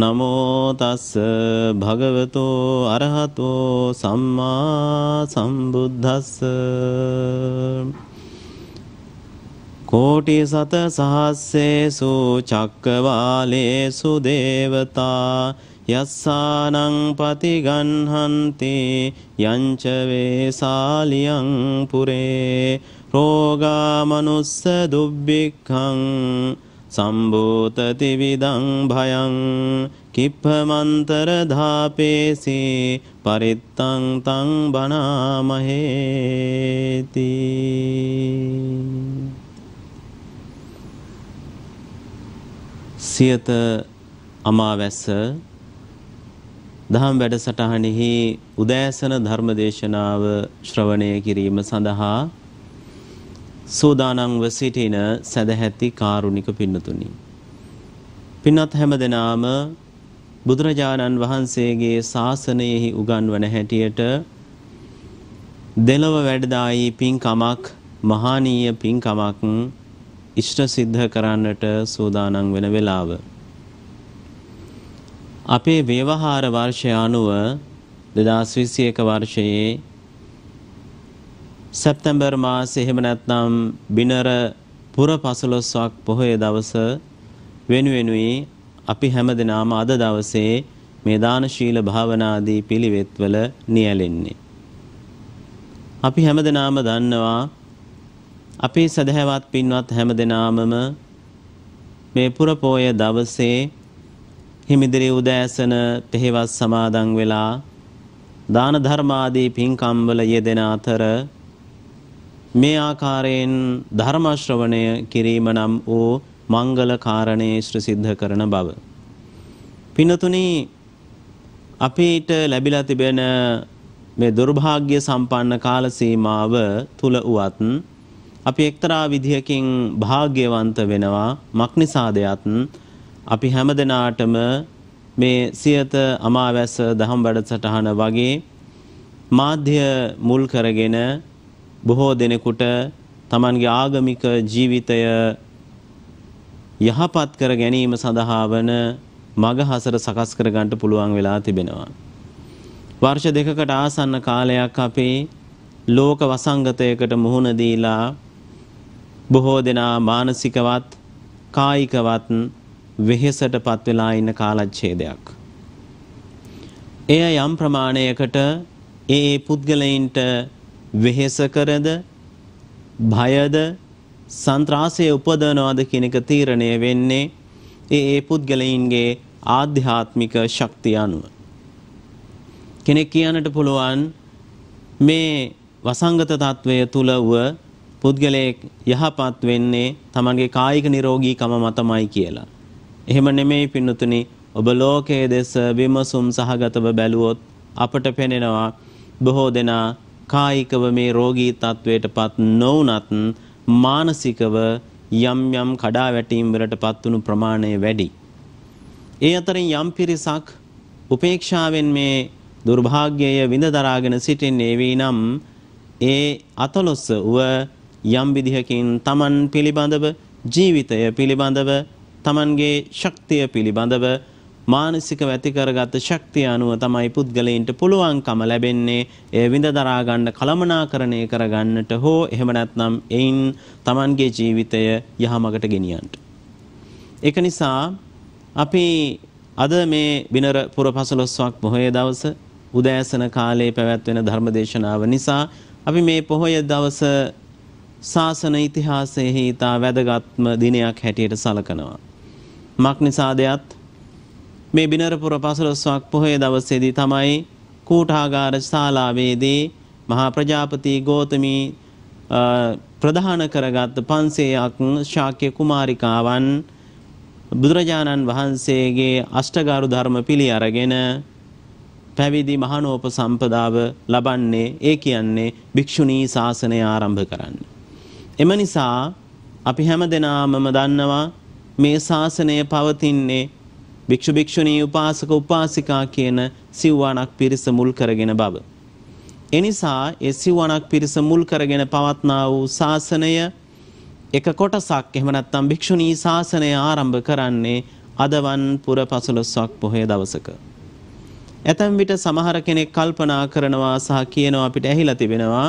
නමෝ තස්ස භගවතෝ අරහතෝ සම්මා සම්බුද්දස්ස කෝටි සත සහස්සේසු චක්කවාලේසු දේවතා යස්සානං පතිගන්හන්ති යංච වේසාලියං පුරේ රෝගාමනුස්ස දුබ්බික්ඛං සම්භූතතිවිදං භයං කිප්පමන්තර ධාපේසී පරිත්තං තං බණාමහේති සියත අමාවැස දහම් වැඩසටහනෙහි උදෑසන ධර්මදේශනාව ශ්‍රවණය කිරීම සඳහා සූදානම්ව සිටින සදැහැති කාරුණික පින්නතුනි. පින්නත් හැමදෙනාම බුදුරජාණන් වහන්සේගේ ශාසනයෙහි උගන්වන හැටියට දෙලොව වැඩදායි පින්කමක් මහානීය පින්කමක් ඉෂ්ට සිද්ධ කරන්නට සූදානම් වෙන වෙලාව. අපේ ව්‍යවහාර වර්ෂය අනුව 2021 වර්ෂයේ සැප්තැම්බර් මාසෙ එහෙම නැත්නම් බිනර පුර පසළොස්වක් පොහොය දවස වෙනුවෙනුයි අපි හැමදෙනාම අද දවසේ මේ දානශීල භාවනාදී පිළිවෙත්වල නියැලෙන්නේ. අපි හැමදෙනාම දන්නවා අපේ සදහැවත් පින්වත් හැමදෙනාමම මේ පුර පොය දවසේ හිමිදිරි උදෑසන තෙහෙවස් සමාදන් වෙලා දාන ධර්මාදී පින්කම් වල යෙදෙන අතර මේ ආකාරයෙන් ධර්ම ශ්‍රවණය කිරීම නම් ඕ මංගල කාරණේ ශ්‍රසිද්ධ කරන බව. පිනතුනි අපිට ලැබිලා තිබෙන මේ දුර්භාග්‍ය සම්පන්න කාල සීමාව තුල උවත් අපි එක්තරා විදිහකින් භාග්‍යවන්ත වෙනවා මක්නිසාදයත් අපි හැමදෙනාටම මේ සියත අමාවැස දහම් වැඩසටහන වගේ මාධ්‍ය මුල් කරගෙන බොහෝ දෙනෙකුට තමන්ගේ ආගමික ජීවිතය යහපත් කර ගැනීම සඳහා වන මගහසර සකස් කර ගන්නට පුළුවන් වෙලා තිබෙනවා. වර්ෂ දෙකකට ආසන්න කාලයක් අපේ ලෝක වසංගතයකට මුහුණ දීලා බොහෝ දෙනා මානසිකවත් කායිකවත් වෙහෙසටපත් වෙලා ඉන්න කාලච්ඡේදයක්. එය යම් ප්‍රමාණයකට ඒ පුද්ගලයින්ට වෙහෙස කරද භයද සන්ත්‍රාසය උපදවනවාද කියන එක තීරණය වෙන්නේ ඒ ඒ පුද්ගලයින්ගේ ආධ්‍යාත්මික ශක්තිය අනුව කෙනෙක් කියන්නට පුළුවන් මේ වසංගත තත්වය තුලව පුද්ගලයෙක් යහපත් වෙන්නේ තමන්ගේ කායික නිරෝගීකම මතමයි කියලා. එහෙම නෙමෙයි පින්නතුනි ඔබ ලෝකයේ දෙස විමසුම් සහගතව බැලුවොත් අපට පෙනෙනවා බොහෝ දෙනා කායිකව මේ රෝගී තත්ත්වයටපත් නොවුනත් මානසිකව යම් යම් කඩාවැටීම් වලටපත් වුණු ප්‍රමාණය වැඩි. ඒ අතරින් යම් පිරිසක් උපේක්ෂාවෙන් මේ දුර්භාග්‍යය විඳ දරාගෙන සිටින්නේ වීනම් ඒ අතලොස්ස ව යම් විදිහකින් Taman පිළිබඳව ජීවිතය පිළිබඳව Tamanගේ ශක්තිය පිළිබඳව මානසිකව ඇති කරගත් ශක්තිය අනුව තමයි පුද්ගලයන්ට පුළුවන්කම ලැබෙන්නේ එය විඳ දරා ගන්න කලමනාකරණය කරගන්නට හෝ එහෙම නැත්නම් එයින් Tamanගේ ජීවිතය යහමගට ගෙනියන්න. ඒක නිසා අපි අද මේ බිනර පුර පසළොස්වක් පොහොය දවස උදෑසන කාලයේ පැවැත්වෙන ධර්මදේශනාව නිසා අපි මේ පොහොය දවස ශාසන ඉතිහාසයේ හිතා වැදගත්ම දිනයක් හැටියට සලකනවා. මක් නිසාදයත් මේ බිනරපුර පසළොස්වක් පොහොය දවසේදී තමයි කූටාගාර ශාලාවේදී මහා ප්‍රජාපති ගෝතමී ප්‍රධාන කරගත් පන්සේයක් ශාක්‍ය කුමාරිකාවන් බුදුරජාණන් වහන්සේගේ අෂ්ටගාරු ධර්ම පිළි අරගෙන පැවිදි මහනෝප සම්පදාව ලබන්නේ ඒ කියන්නේ භික්‍ෂුණී ශාසනය ආරම්භ කරන්න. එම නිසා අපි හැම දෙනාමම දන්නවා මේ ශාසනය පවතින්නේ භික්ෂු භික්ෂුණී උපාසක උපාසිකා කියන සිව්වණක් පිරිස මුල් කරගෙන බව. එනිසා ඒ සිව්වණක් පිරිස මුල් කරගෙන පවත්නා වූ ශාසනය එක කොටසක් එහෙම නැත්නම් භික්ෂුණී ශාසනය ආරම්භ කරන්නේ අදවන් පුර 15ක් පොහොය දවසක. ඇතැම් විට සමහර කෙනෙක් කල්පනා කරනවා සහ කියනවා අපිට ඇහිලා තිබෙනවා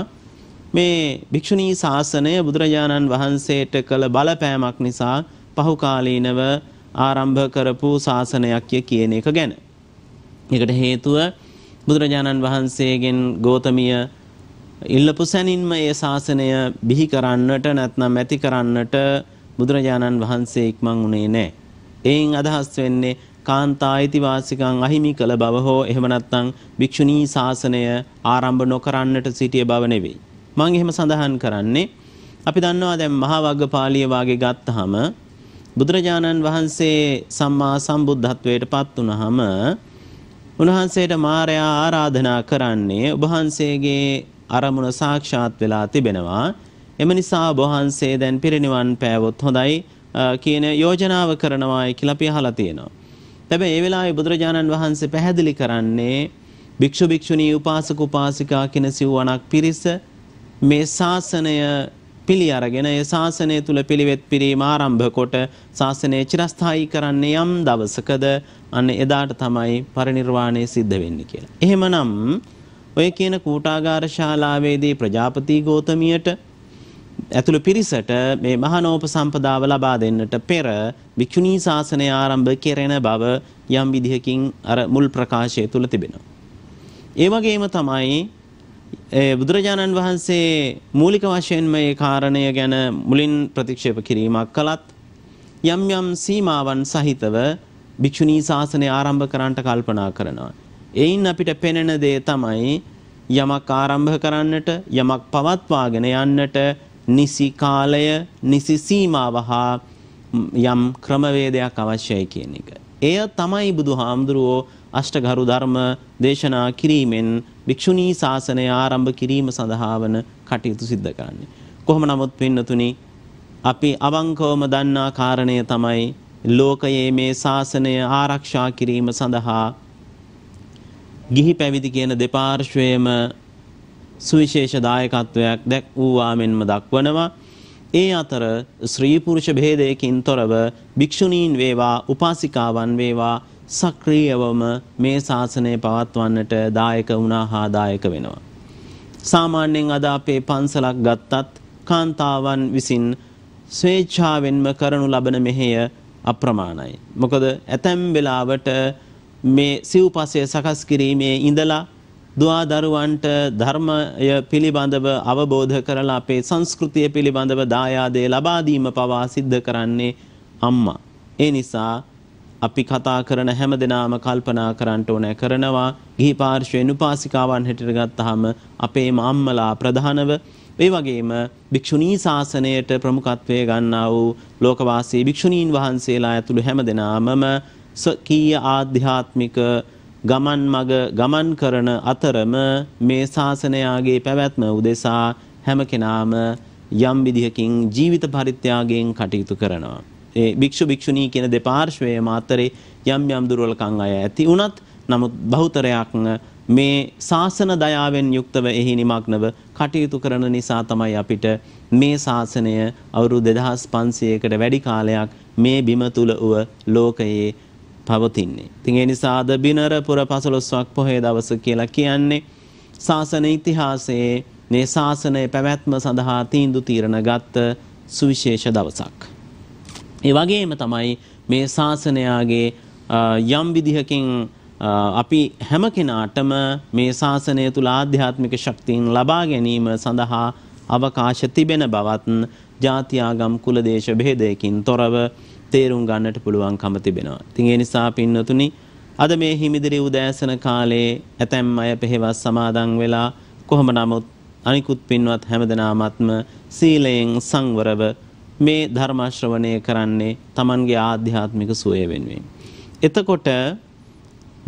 මේ භික්ෂුණී ශාසනය බුදුරජාණන් වහන්සේට කළ බලපෑමක් නිසා පහු කාලීනව ආරම්භ කරපු ශාසනයක් කියන එක ගැන. ඒකට හේතුව බුදුරජාණන් වහන්සේගෙන් ගෝතමිය ඉල්ලපු සැනින්ම ඒ ශාසනය බිහි කරන්නට නැත්නම් ඇති කරන්නට බුදුරජාණන් වහන්සේ ඉක්මන් වුණේ නැහැ. එයින් අදහස් වෙන්නේ කාන්තා අයිතිවාසිකම් අහිමි කළ බව හෝ එහෙම නැත්නම් භික්ෂුණී ශාසනය ආරම්භ නොකරන්නට සිටිය බව නෙවෙයි. මම එහෙම සඳහන් කරන්නේ අපි දන්නවා දැන් මහා වග්ගපාලිය වාගේ ගත්තාම බුදුරජාණන් වහන්සේ සම්මා සම්බුද්ධත්වයට පත් වුණහම උන්වහන්සේට මාරයා ආරාධනා කරන්නේ ඔබහන්සේගේ අරමුණ සාක්ෂාත් වෙලා තිබෙනවා. එම නිසා ඔබහන්සේ දැන් පිරිනිවන් පෑවොත් හොඳයි කියන යෝජනාව කරනවායි කියලා අපි අහලා තියෙනවා. හැබැයි ඒ වෙලාවේ බුදුරජාණන් වහන්සේ පැහැදිලි කරන්නේ භික්ෂු භික්ෂුණී උපාසක උපාසිකා කියන සිව්වණක් පිරිස මේ ශාසනය පිළි අරගෙන ඒ ශාසනය තුල පිළිවෙත් පිරීම ආරම්භ කොට ශාසනය චිරස්ථායි කරන්නේ යම් දවසකද අන්න එදාට තමයි පරිණිර්වාණය සිද්ධ වෙන්නේ කියලා. එහෙමනම් ඔය කියන කූටාගාර ශාලාවේදී ප්‍රජාපති ගෞතමියට ඇතුළු පිරිසට මේ මහානෝප සම්පදාව ලබා දෙන්නට පෙර භික්ෂුණී ශාසනය ආරම්භ කෙරෙන බව යම් විදිහකින් අර මුල් ප්‍රකාශය තුල තිබෙනවා. ඒ වගේම තමයි බුදුරජාණන් වහන්සේ මූලික වශයෙන් මේ කාරණය ගැන මුලින් ප්‍රතික්ෂේප කිරීමක් කළත් යම් යම් සීමාවන් සහිතව භික්ෂුණී ශාසනය ආරම්භ කරන්නට කල්පනා කරනවා. එයින් අපිට පෙනෙන දේ තමයි යමක් ආරම්භ කරන්නට යමක් පවත්වාගෙන යන්නට නිසි කාලය නිසි සීමාව හා යම් ක්‍රමවේදයක් අවශ්‍යයි කියන එක. එය තමයි බුදුහාමුදුරුවෝ අෂ්ටගරු ධර්ම දේශනා කිරීමෙන් භික්ෂුණී ශාසනය ආරම්භ කිරීම සඳහා වන කටයුතු සිද්ධ කරන්නේ. කොහොම නමුත් පින්නතුනි අපි අවංකවම දන්නා කාරණය තමයි ලෝකයේ මේ ශාසනය ආරක්ෂා කිරීම සඳහා ගිහි පැවිදි කියන දෙපාර්ශ්වයේම සුවිශේෂ දායකත්වයක් දැක් වූවා මෙන්ම දක්වනවා. ඒ අතර ස්ත්‍රී පුරුෂ භේදයකින් තොරව භික්ෂුණීන් වේවා උපාසිකාවන් වේවා සක්‍රීයවම මේ ශාසනය පවත්වන්නට දායක වුණා හා දායක වෙනවා. සාමාන්‍යයෙන් අද අපේ පන්සලක් ගත්තත් කාන්තාවන් විසින් ස්වේච්ඡාවෙන්ම කරනු ලබන මෙහෙය අප්‍රමාණයි. මොකද ඇතැම් වෙලාවට මේ සිව්පසය සකස් කිරීමේ ඉඳලා දවා දරුවන්ට ධර්මය පිළිබඳව අවබෝධ කරලා අපේ සංස්කෘතිය පිළිබඳව දායාදය ලබාදීම පවා සිද්ධ කරන්නේ අම්මා. ඒ නිසා අපි කතා කරන හැම දෙනාම කල්පනා කරන්න ඕනෑ කරනවා ගිහි පාර්ශ්වයෙන් උපාසිකාවන් හැටියට ගත්තාම අපේ මාම්මලා ප්‍රධානව ඒ වගේම භික්ෂුණී ශාසනයට ප්‍රමුඛත්වය ගන්නා වූ ලෝකවාසී භික්ෂුණීන් වහන්සේලා ඇතුළු හැම දෙනාමම ස්වකීය ආධ්‍යාත්මික ගමන් මග ගමන් කරන අතරම මේ ශාසනයාගේ පැවැත්ම උදෙසා හැම කෙනාම යම් විදිහකින් ජීවිත පරිත්‍යාගයෙන් කටයුතු කරනවා. ඒ භික්ෂු භික්ෂුණී කියන දෙපාර්ශ්වයේම අතරේ යම් යම් දුර්වලකම් අය ඇති වුණත් නමුත් බහුතරයක් මේ ශාසන දයාවෙන් යුක්තව එහි නිමග්නව කටයුතු කරන නිසා තමයි අපිට මේ ශාසනය අවුරුදු 2500කට වැඩි කාලයක් මේ බිම තුල වූ ලෝකයේ පවතින්නේ. ඉතින් ඒ නිසා අද බිනර පුර 15ක් පොහේ දවස කියලා කියන්නේ ශාසන ඉතිහාසයේ මේ ශාසනය පැවැත්ම සඳහා තීන්දුව තීරණ ගත්ත සුවිශේෂ දවසක්. ඒ වගේම තමයි මේ ශාසනයාගේ යම් විදිහකින් අපි හැම කෙනාටම මේ ශාසනය තුළ ආධ්‍යාත්මික ශක්තියින් ලබා ගැනීම සඳහා අවකාශ තිබෙන බවත් ජාති ආගම් කුල දේශ බෙහෙදයකින් තොරව තේරුම් ගන්නට පුළුවන්කම තිබෙනවා. ඉතින් ඒ නිසා පින්නතුනි අද මේ හිමිදිරි උදෑසන කාලේ ඇතැම් අය පෙහෙවස් සමාදන් වෙලා කොහොම නමුත් අනිකුත් පින්වත් හැමදෙනාමත්ම සීලයෙන් සංවරව මේ ධර්ම ශ්‍රවණය කරන්නේ Tamanගේ ආධ්‍යාත්මික සුවය වෙනුවෙන්. එතකොට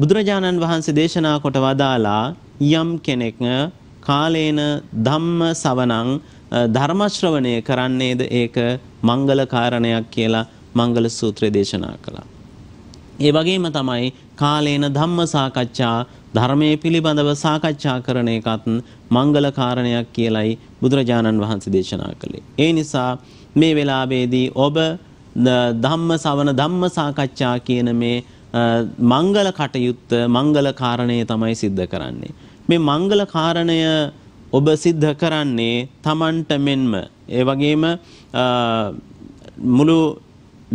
බුදුරජාණන් වහන්සේ දේශනා කොට වදාලා යම් කෙනෙක් කාලේන ධම්ම සවණං ධර්ම ශ්‍රවණය කරන්නේද ඒක මංගල කාරණයක් කියලා මංගල සූත්‍රය දේශනා කළා. ඒ වගේම තමයි කාලේන ධම්ම සාකච්ඡා ධර්මයේ පිළිබඳව සාකච්ඡා කරන එකත් මංගල කාරණයක් කියලයි බුදුරජාණන් වහන්සේ දේශනා කළේ. ඒ නිසා මේ වෙලාවේදී ඔබ ධම්ම සවන ධම්ම සාකච්ඡා කියන මේ මංගල කටයුත්ත මංගල කාරණය තමයි සිද්ධ කරන්නේ. මේ මංගල කාරණය ඔබ සිද්ධ කරන්නේ Tamanට මෙන්ම ඒ වගේම මුළු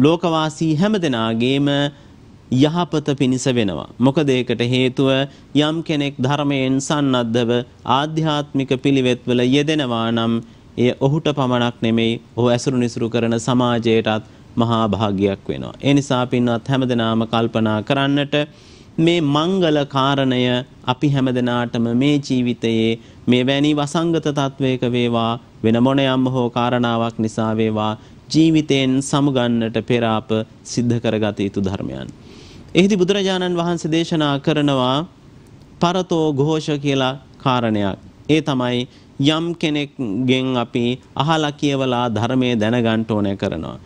ලෝකවාසී හැම දෙනාගේම යහපත පිණිස වෙනවා. මොකද ඒකට හේතුව යම් කෙනෙක් ධර්මයෙන් සන්නද්ධව ආධ්‍යාත්මික පිළිවෙත්වල යෙදෙනවා නම් එය ඔහුට පමණක් නෙමෙයි ඔහු ඇසුරු නිසුරු කරන සමාජයටත් මහා භාග්‍යයක් වෙනවා. ඒ නිසා පින්වත් හැමදෙනාම කල්පනා කරන්නට මේ මංගල කාරණය අපි හැමදෙනාටම මේ ජීවිතයේ මේ වැනි වසංගත තත්වයක වේවා වෙන මොන යම් හෝ කාරණාවක් නිසා වේවා ජීවිතයෙන් සමුගන්නට පෙර අප සිද්ධ කරගත යුතු ධර්මයන්. එහිදී බුදුරජාණන් වහන්සේ දේශනා කරනවා පරතෝ ഘോഷ කියලා කාරණයක්. ඒ තමයි යම් කෙනෙක්ගෙන් අපි අහලා කියවලා ධර්මයේ දැනගන්න ඕනේ කරනවා.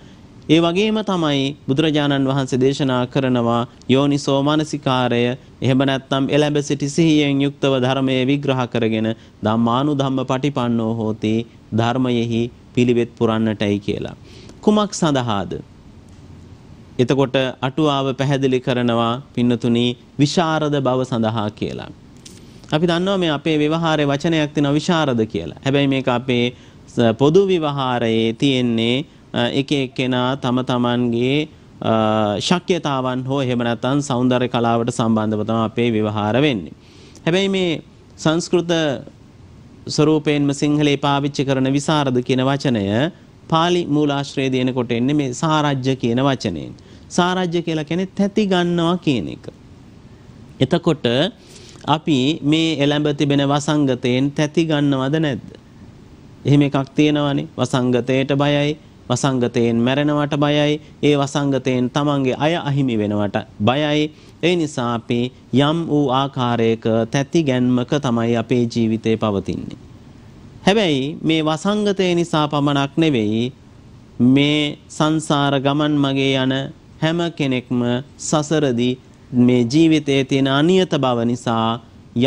ඒ වගේම තමයි බුදුරජාණන් වහන්සේ දේශනා කරනවා යෝනිසෝ මානසිකාරය එහෙම නැත්නම් එළඹ සිටි සිහියෙන් යුක්තව ධර්මයේ විග්‍රහ කරගෙන ධම්මානුධම්ම පටිපන්නෝ හෝති ධර්මයෙහි පිළිවෙත් පුරන්නටයි කියලා. කුමක් සඳහාද? එතකොට අටුවාව පැහැදිලි කරනවා පින්නතුනි විශාරද බව සඳහා කියලා. අපි දන්නවා මේ අපේ ව්‍යවහාරයේ වචනයක් තියෙනවා විශාරද කියලා. හැබැයි මේක අපේ පොදු ව්‍යවහාරයේ තියෙන්නේ එක එක්කෙනා තම තමන්ගේ ශක්්‍යතාවන් හෝ එහෙම නැත්නම් సౌందර්ය කලාවට සම්බන්ධව තමයි අපේ ව්‍යවහාර වෙන්නේ. හැබැයි මේ සංස්කෘත ස්වරූපයෙන්ම සිංහලේ පාවිච්චි කරන විසරද කියන වචනය pāli මූලාශ්‍රයේ දෙනකොට එන්නේ මේ සාරජ්‍ය කියන වචනයෙන්. සාරජ්‍ය කියලා කියන්නේ තැති ගන්නවා කියන එක. එතකොට අපි මේ එළඹ තිබෙන වසංගතයෙන් තැති ගන්නවද නැද්ද? එහෙම එකක් තියෙනවනේ. වසංගතයට බයයි, වසංගතයෙන් මැරෙනවට බයයි, ඒ වසංගතයෙන් තමන්ගේ අය අහිමි වෙනවට බයයි. ඒ නිසා අපි යම් වූ ආකාරයක තැති ගැන්මක තමයි අපේ ජීවිතේ පවතින්නේ. හැබැයි මේ වසංගතය නිසා පමණක් නෙවෙයි මේ සංසාර ගමන් මගේ යන හැම කෙනෙක්ම සසරදී මේ ජීවිතයේ තියෙන අනියත බව නිසා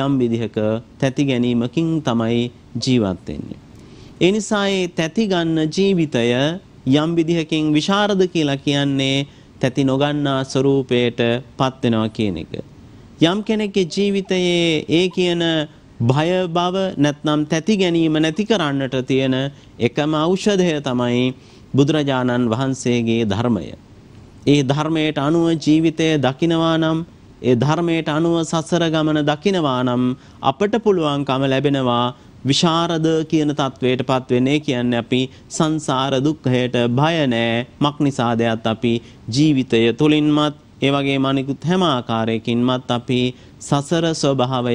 යම් විදිහක තැති ගැනීමකින් තමයි ජීවත් වෙන්නේ. ඒ නිසා ඒ තැති ගන්න ජීවිතය යම් විදිහකින් විශාරද කියලා කියන්නේ තැති නොගන්නා ස්වરૂපයට පත් වෙනවා කියන එක. යම් කෙනෙක්ගේ ජීවිතයේ ඒ කියන භය බව නැත්නම් තැති ගැනීම නැති කරන්නට තියෙන එකම ඖෂධය තමයි බුදුරජාණන් වහන්සේගේ ධර්මය. ඒ ධර්මයට අනුව ජීවිතය දකිනවා නම් ඒ ධර්මයට අනුව සසර ගමන දකිනවා නම් අපට පුළුවන්කම ලැබෙනවා විශාරද කියන தത്വයට පත් වෙන්නේ කියන්නේ අපි සංසාර දුක්ඛයට බය නැහැ මක් නිසාදයක් අපි ජීවිතය තුලින්මත් ඒ වගේම අනිකුත් හැම ආකාරයකින්මත් අපි සසර ස්වභාවය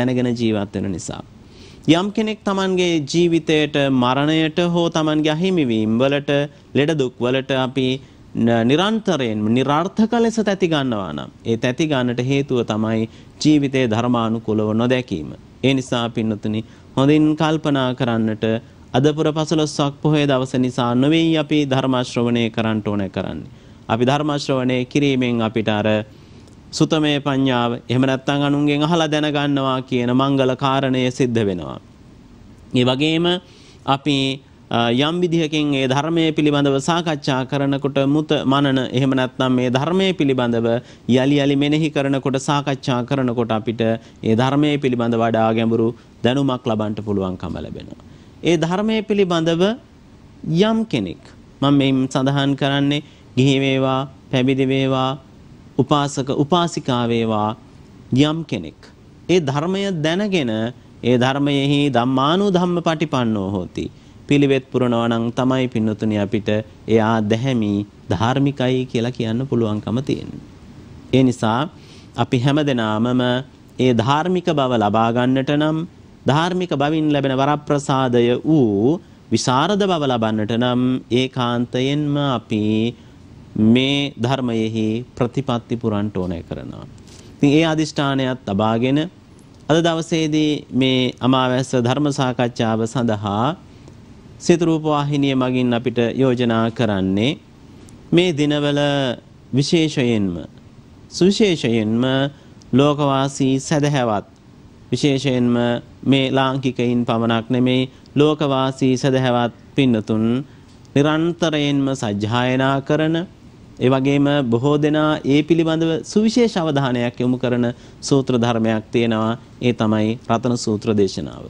දැනගෙන ජීවත් වෙන නිසා යම් කෙනෙක් Tamanගේ ජීවිතයට මරණයට හෝ Tamanගේ අහිමිවීම් වලට ලෙඩ දුක් වලට අපි නිරන්තරයෙන්ම નિરර්ථක ලෙස තැති ගන්නවා නම් ඒ තැති ගන්නට හේතුව තමයි ජීවිතයේ ධර්මානුකූලව නොදැකීම. ඒ නිසා පින්නතුනි හොඳින් කල්පනා කරන්නට අද පුර 15ක් පොහොය දවස නිසා නොවේයි අපි ධර්ම ශ්‍රවණය කරන්නට ඕනේ කරන්නේ. අපි ධර්ම ශ්‍රවණය කිරීමෙන් අපිට අර සුතමේ පඤ්ඤාව එහෙම නැත්නම් අනුන්ගෙන් අහලා දැනගන්නවා කියන මංගල කාරණය සිද්ධ වෙනවා. ඒ වගේම අපි යම් විදිහකින් ඒ ධර්මයේ පිළිබඳව සාකච්ඡා කරනකොට මුත මනන එහෙම නැත්නම් මේ ධර්මයේ පිළිබඳව යලි යලි මෙනෙහි කරනකොට සාකච්ඡා කරනකොට අපිට ඒ ධර්මයේ පිළිබඳ වඩා ගැඹුරු දැනුමක් ලබන්න පුළුවන්කම ලැබෙනවා. ඒ ධර්මයේ පිළිබඳව යම් කෙනෙක් මම මේ සඳහන් කරන්නේ ගිහි වේවා පැවිදි වේවා උපාසක උපාසිකා වේවා යම් කෙනෙක් ඒ ධර්මය දැනගෙන ඒ ධර්මයෙහි ධම්මානුධම්ම පටිපන්නෝ හෝති පිළිවෙත් පුරනවා නම් තමයි පින්නතුනි අපිට එයා දැහැමි ධාර්මිකයි කියලා කියන්න පුළුවන්කම තියෙන්නේ. ඒ නිසා අපි හැමදෙනාමම ඒ ධාර්මික බව ලබා ගන්නට නම් ධාර්මික බවින් ලැබෙන වරප්‍රසාදය වූ විසරද බව ලබන්නට නම් ඒකාන්තයෙන්ම අපි මේ ධර්මයෙහි ප්‍රතිපත්ති පුරන්ට ඕනෑ කරනවා. ඉතින් ඒ අදිෂ්ඨානයත් ලබාගෙන අද දවසේදී මේ අමාවැස්ස ධර්ම සාකච්ඡාව සඳහා සිතරූපවාහිනිය මගින් අපිට යෝජනා කරන්නේ මේ දිනවල විශේෂයෙන්ම සුවිශේෂයෙන්ම ලෝකවාසී සැදැහැවත් විශේෂයෙන්ම මේ ලාංකිකයින් පමණක් නෙමෙයි ලෝකවාසී සැදැහැවත් පින්නතුන් නිරන්තරයෙන්ම සජ්ජායනා කරන ඒ වගේම බොහෝ දෙනා ඒ පිළිබඳව සුවිශේෂ අවධානයක් යොමු කරන සූත්‍ර ධර්මයක් තියෙනවා ඒ තමයි රතන සූත්‍ර දේශනාව.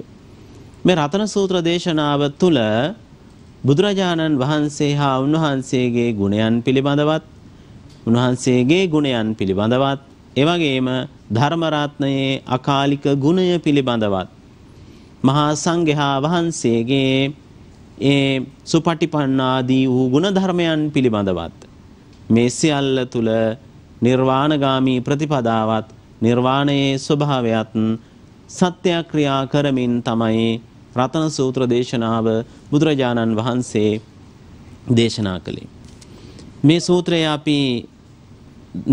මේ රතන සූත්‍ර දේශනාව තුළ බුදුරජාණන් වහන්සේ හා උන්වහන්සේගේ ගුණයන් පිළිබඳවත් උන්වහන්සේගේ ගුණයන් පිළිබඳවත් එවැගේම ධර්මරත්නයේ අකාලික ගුණය පිළිබඳවත් මහා සංඝයා වහන්සේගේ ඒ සුපටිපන්නාදී වූ ගුණධර්මයන් පිළිබඳවත් මේ සියල්ල තුල නිර්වාණගාමී ප්‍රතිපදාවත් නිර්වාණයේ ස්වභාවයත් සත්‍යක්‍රියා කරමින් තමයි රතන සූත්‍ර දේශනාව බුදුරජාණන් වහන්සේ දේශනා කළේ. මේ සූත්‍රය අපි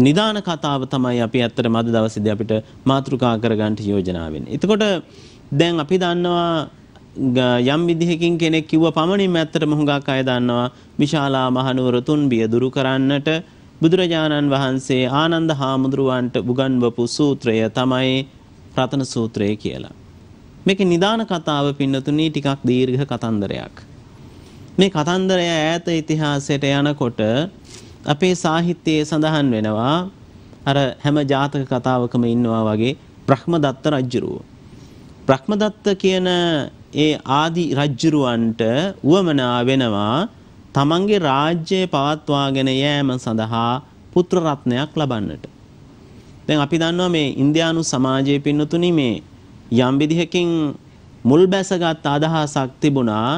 නිදාන කතාව තමයි අපි ඇත්තටම අද දවසේදී අපිට මාතෘකා කරගන්න යෝජනා වෙන්නේ. එතකොට දැන් අපි දන්නවා යම් විදිහකින් කෙනෙක් කිව්ව පමණින්ම ඇත්තටම හුඟක් අය දන්නවා විශාලා මහනුවර තුන් බිය දුරු කරන්නට බුදුරජාණන් වහන්සේ ආනන්ද හාමුදුරුවන්ට උගන්වපු සූත්‍රය තමයි රතන සූත්‍රය කියලා. මේකේ නිදාන කතාව පින්නතුණී ටිකක් දීර්ඝ කතන්දරයක්. මේ කතන්දරය ඈත ඉතිහාසයට යනකොට අපේ සාහිත්‍යයේ සඳහන් වෙනවා අර හැම ජාතක කතාවකම ඉන්නවා වගේ බ්‍රහ්මදත්ත රජුරුව. බ්‍රහ්මදත්ත කියන ඒ ආදි රජ්ජුරුවන්ට වුවමනා වෙනවා තමන්ගේ රාජ්‍යය පවත්වාගෙන යෑම සඳහා පුත්‍ර රත්නයක් ලබන්නට. දැන් අපි දන්නවා මේ ඉන්දියානු සමාජයේ පින්නතුනි මේ යම් විදිහකින් මුල් බැසගත් අදහසක් තිබුණා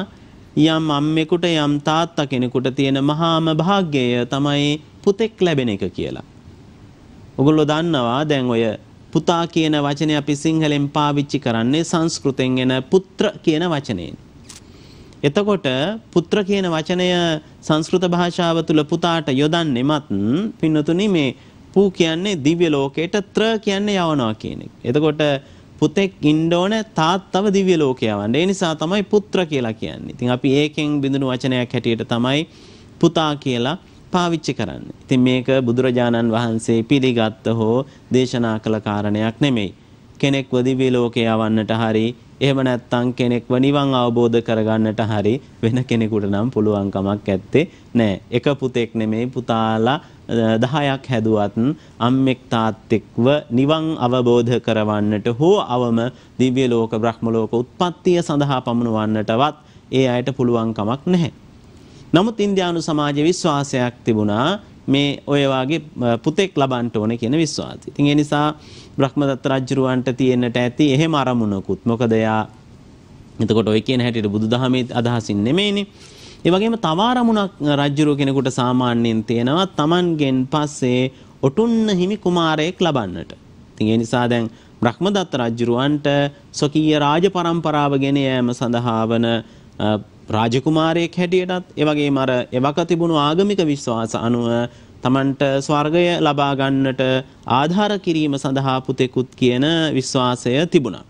යම් අම්මෙකුට යම් තාත්තා කෙනෙකුට තියෙන මහාම භාග්‍යය තමයි පුතෙක් ලැබෙන එක කියලා. ඔගොල්ලෝ දන්නවා දැන් ඔය පුතා කියන වචනේ අපි සිංහලෙන් පාවිච්චි කරන්නේ සංස්කෘතෙන් එන පුත්‍ර කියන වචනයෙන්. එතකොට පුත්‍ර කියන වචනය සංස්කෘත භාෂාව තුළ පුතාට යොදන්නෙමත් පින්නතුනි මේ පු කියන්නේ දිව්‍ය ලෝකයට ත්‍ර කියන්නේ යවනවා කියන එක. එතකොට පුතෙක් ඉන්න ඕන තාත්තව දිව්‍ය ලෝකේ යවන්න. ඒ නිසා තමයි පුත්‍ර කියලා කියන්නේ. ඉතින් අපි ඒකෙන් බිඳුණු වචනයක් හැටියට තමයි පුතා කියලා පාවිච්චි කරන්නේ. ඉතින් මේක බුදුරජාණන් වහන්සේ පිළිගත්ත හෝ දේශනා කළ කාරණයක් නෙමෙයි. කෙනෙක්ව දිව්‍ය ලෝකේ යවන්නට හරි එහෙම නැත්නම් කෙනෙක්ව නිවන් අවබෝධ කරගන්නට හරි වෙන කෙනෙකුට නම් පුළුවන්කමක් ඇත්තේ නැහැ. එක පුතෙක් නෙමෙයි පුතාලා 10ක් හැදුවත් අම්මෙක් තාත්තෙක්ව නිවන් අවබෝධ කරවන්නට හෝ අවම දිව්‍ය ලෝක බ්‍රහ්ම ලෝක උත්පත්තිය සඳහා පමුණවන්නටවත් ඒ අයට පුළුවන් කමක් නැහැ. නමුත් ඉන්දියානු සමාජයේ විශ්වාසයක් තිබුණා මේ ඔය වාගේ පුතෙක් ලබන්න ඕනේ කියන විශ්වාසය. ඉතින් ඒ නිසා බ්‍රහ්මදත්ත රජුරවන්ට තියෙන්නට ඇති එහෙම අරමුණකුත්. මොකද එයා එතකොට ඔය කියන හැටියට බුදුදහමේ අදහසින් නෙමෙයිනේ. ඒ වගේම තව අරමුණක් රජ්ජුරුව කෙනෙකුට සාමාන්‍යයෙන් තියෙනවා Tamangen පස්සේ ඔටුන්න හිමි කුමාරයෙක් ලබන්නට. ඉතින් ඒ නිසා දැන් බ්‍රහ්මදත්ත රජුරවන්ට ස්වකීය රාජ පරම්පරාව ගෙන යාම සඳහා වන රාජකුමාරයෙක් හැටියටත් ඒ වගේම අර එවක තිබුණු ආගමික විශ්වාස අනුව තමන්ට ස්වර්ගය ලබා ගන්නට ආධාර කිරීම සඳහා පුතෙකුත් කියන විශ්වාසය තිබුණා.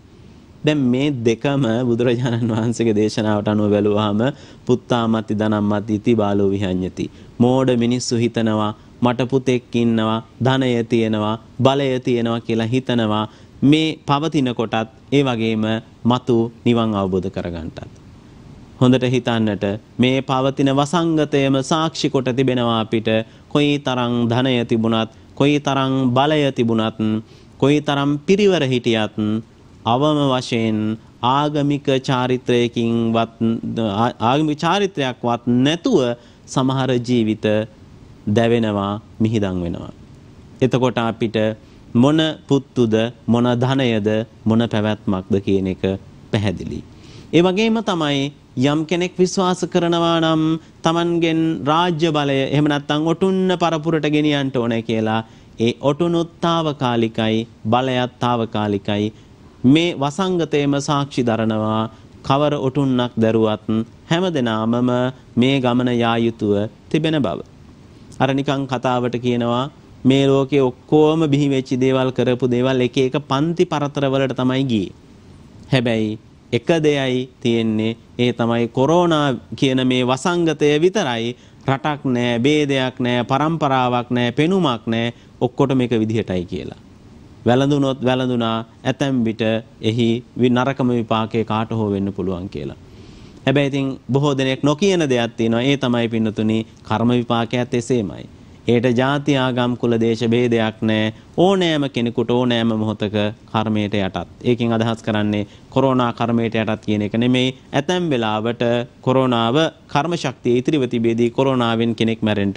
දැන් මේ දෙකම බුදුරජාණන් වහන්සේගේ දේශනාවට අනුව බැලුවාම පුත්තාමත්ති ධනම්මත්ති ඉති බාලෝ විහඤ්ඤති. මෝඩ මිනිස්සු හිතනවා මට පුතෙක් ඉන්නවා, ධනය තියෙනවා, බලය තියෙනවා කියලා හිතනවා. මේ පවතින කොටත් ඒ වගේම మతు නිවන් අවබෝධ කරගන්නටත්. හොඳට හිතන්නට මේ පවතින වසංගතයම සාක්ෂි කොට තිබෙනවා අපිට කොයි තරම් ධනය තිබුණත් කොයි තරම් බලය තිබුණත් කොයි තරම් පිරිවර හිටියත් අවම වශයෙන් ආගමික චාරිත්‍රයකින්වත් ආගමික චාරිත්‍රයක්වත් නැතුව සමහර ජීවිත දැවෙනවා මිහිදන් වෙනවා. එතකොට අපිට මොන පුත්තුද මොන ධනයද මොන පැවැත්මක්ද කියන එක පැහැදිලි. ඒ වගේම තමයි යම් කෙනෙක් විශ්වාස කරනවා නම් Tamangen රාජ්‍ය බලය එහෙම නැත්නම් ඔටුන්න පරපුරට ගෙනියන්න ඕනේ කියලා ඒ ඔටුනුත්තාවකාලිකයි බලයත්තාවකාලිකයි මේ වසංගතේම සාක්ෂි දරනවා කවර ඔටුන්නක් දැරුවත් හැමදෙනාමම මේ ගමන යා යුතුව තිබෙන බව. අර නිකන් කතාවට කියනවා මේ ලෝකේ ඔක්කොම බිහි වෙච්ච දේවල් කරපු දේවල් එක එක පන්ති පරතර වලට තමයි ගියේ. හැබැයි එක දෙයයි තියෙන්නේ ඒ තමයි කොරෝනා කියන මේ වසංගතය විතරයි රටක් නෑ, ભેදයක් නෑ, પરම්පරාවක් නෑ, පෙනුමක් නෑ ඔක්කොටම එක විදිහටයි කියලා. වැළඳුනොත් වැළඳුනා ඇතැම් විට එහි නරකම විපාකේ කාට හෝ වෙන්න පුළුවන් කියලා. හැබැයි ඉතින් බොහෝ දෙනෙක් නොකියන දෙයක් තියෙනවා. ඒ තමයි පින්නතුනි කර්ම විපාකයත් එසේමයි. ඒට ಜಾති ආගම් කුල දේශ ભેදයක් නැහැ. ඕනෑම කෙනෙකුට ඕනෑම මොහොතක කර්මයට යටත්. ඒකෙන් අදහස් කරන්නේ කොරෝනා කර්මයට යටත් කියන එක නෙමෙයි. ඇතැම් වෙලාවට කොරෝනාව කර්ම ශක්තිය ඉතිරිව තිබෙදී කොරෝනාවෙන් කෙනෙක් මැරෙන්න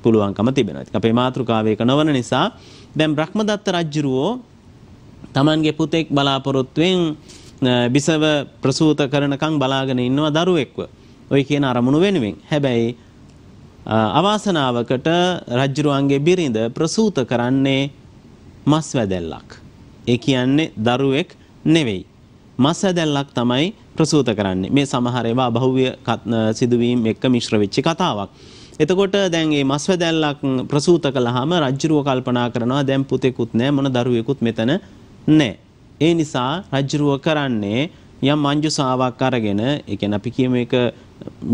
පුළුවන්කම තිබෙනවා. ඉතින් අපේ මාතෘකාවේක නොවන නිසා දැන් බ්‍රහ්මදත්ත රජුරෝ තමන්ගේ පුතෙක් බලාපොරොත්තුවෙන් බිසව ප්‍රසූත කරනකම් බලාගෙන ඉන්නවා දරුවෙක්ව. ওই කියන අරමුණු වෙනුවෙන්. හැබැයි අවාසනාවකට රජුරුවන්ගේ බිරිඳ ප්‍රසූත කරන්නේ මස් වැදැල්ලක්. ඒ කියන්නේ දරුවෙක් නෙවෙයි. මස් වැදැල්ලක් තමයි ප්‍රසූත කරන්නේ. මේ සමහර ඒවා බහුව්‍ය සිදුවීම් එක්ක මිශ්‍ර වෙච්ච කතාවක්. එතකොට දැන් මේ මස්වැදැල්ලක් ප්‍රසූත කළාම රජ්ජුරුව කල්පනා කරනවා දැන් පුතෙකුත් නැහැ මොන දරුවෙකුත් මෙතන නැහැ. ඒ නිසා රජ්ජුරුව කරන්නේ යම් මංජුසාවක් අරගෙන ඒ කියන්නේ අපි කියමු එක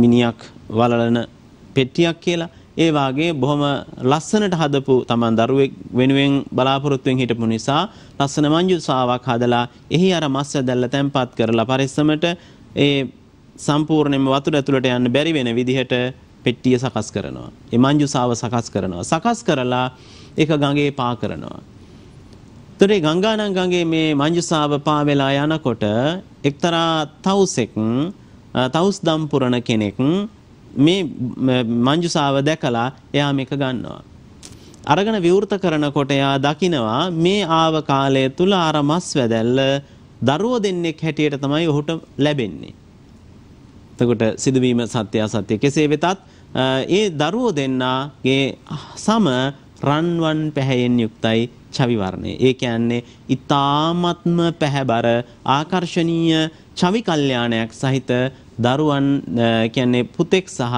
මිනියක් වලලන පෙට්ටියක් කියලා ඒ වාගේ බොහොම ලස්සනට හදපු Taman දරුවෙක් වෙනුවෙන් බලාපොරොත්තුෙන් හිටපු නිසා ලස්සන මංජුසාවක් හදලා එහි අර මස් ඇදල්ල තැම්පත් කරලා පරිස්සමට ඒ සම්පූර්ණයෙන්ම වතුර ඇතුළට යන්න බැරි වෙන විදිහට පෙට්ටිය සකස් කරනවා. ඒ මංජුසාව සකස් කරනවා. සකස් කරලා ඒක ගඟේ පා කරනවා. ඒතරේ ගංගානම් ගඟේ මේ මංජුසාව පා වෙලා යනකොට එක්තරා තවුසෙක් තවුස් දම් පුරන කෙනෙක් මේ මංජුසාව දැකලා එයා මේක ගන්නවා. අරගෙන විවෘත කරනකොට එයා දකිනවා මේ ආව කාලය තුල අර මස් වැදැල්ල දරුවෝ දෙන්නෙක් හැටියට තමයි ඔහුට ලැබෙන්නේ. එතකොට සිදුවීම සත්‍ය අසත්‍ය කෙසේ වෙතත් ඒ දරුවෝ දෙන්නාගේ සම රන්වන් පැහැයෙන් යුක්තයි චවි වර්ණය. ඒ කියන්නේ ඊ타ත්ම පැහැබර ආකර්ශනීය චවි කල්යාණයක් සහිත දරුවන් කියන්නේ පුතෙක් සහ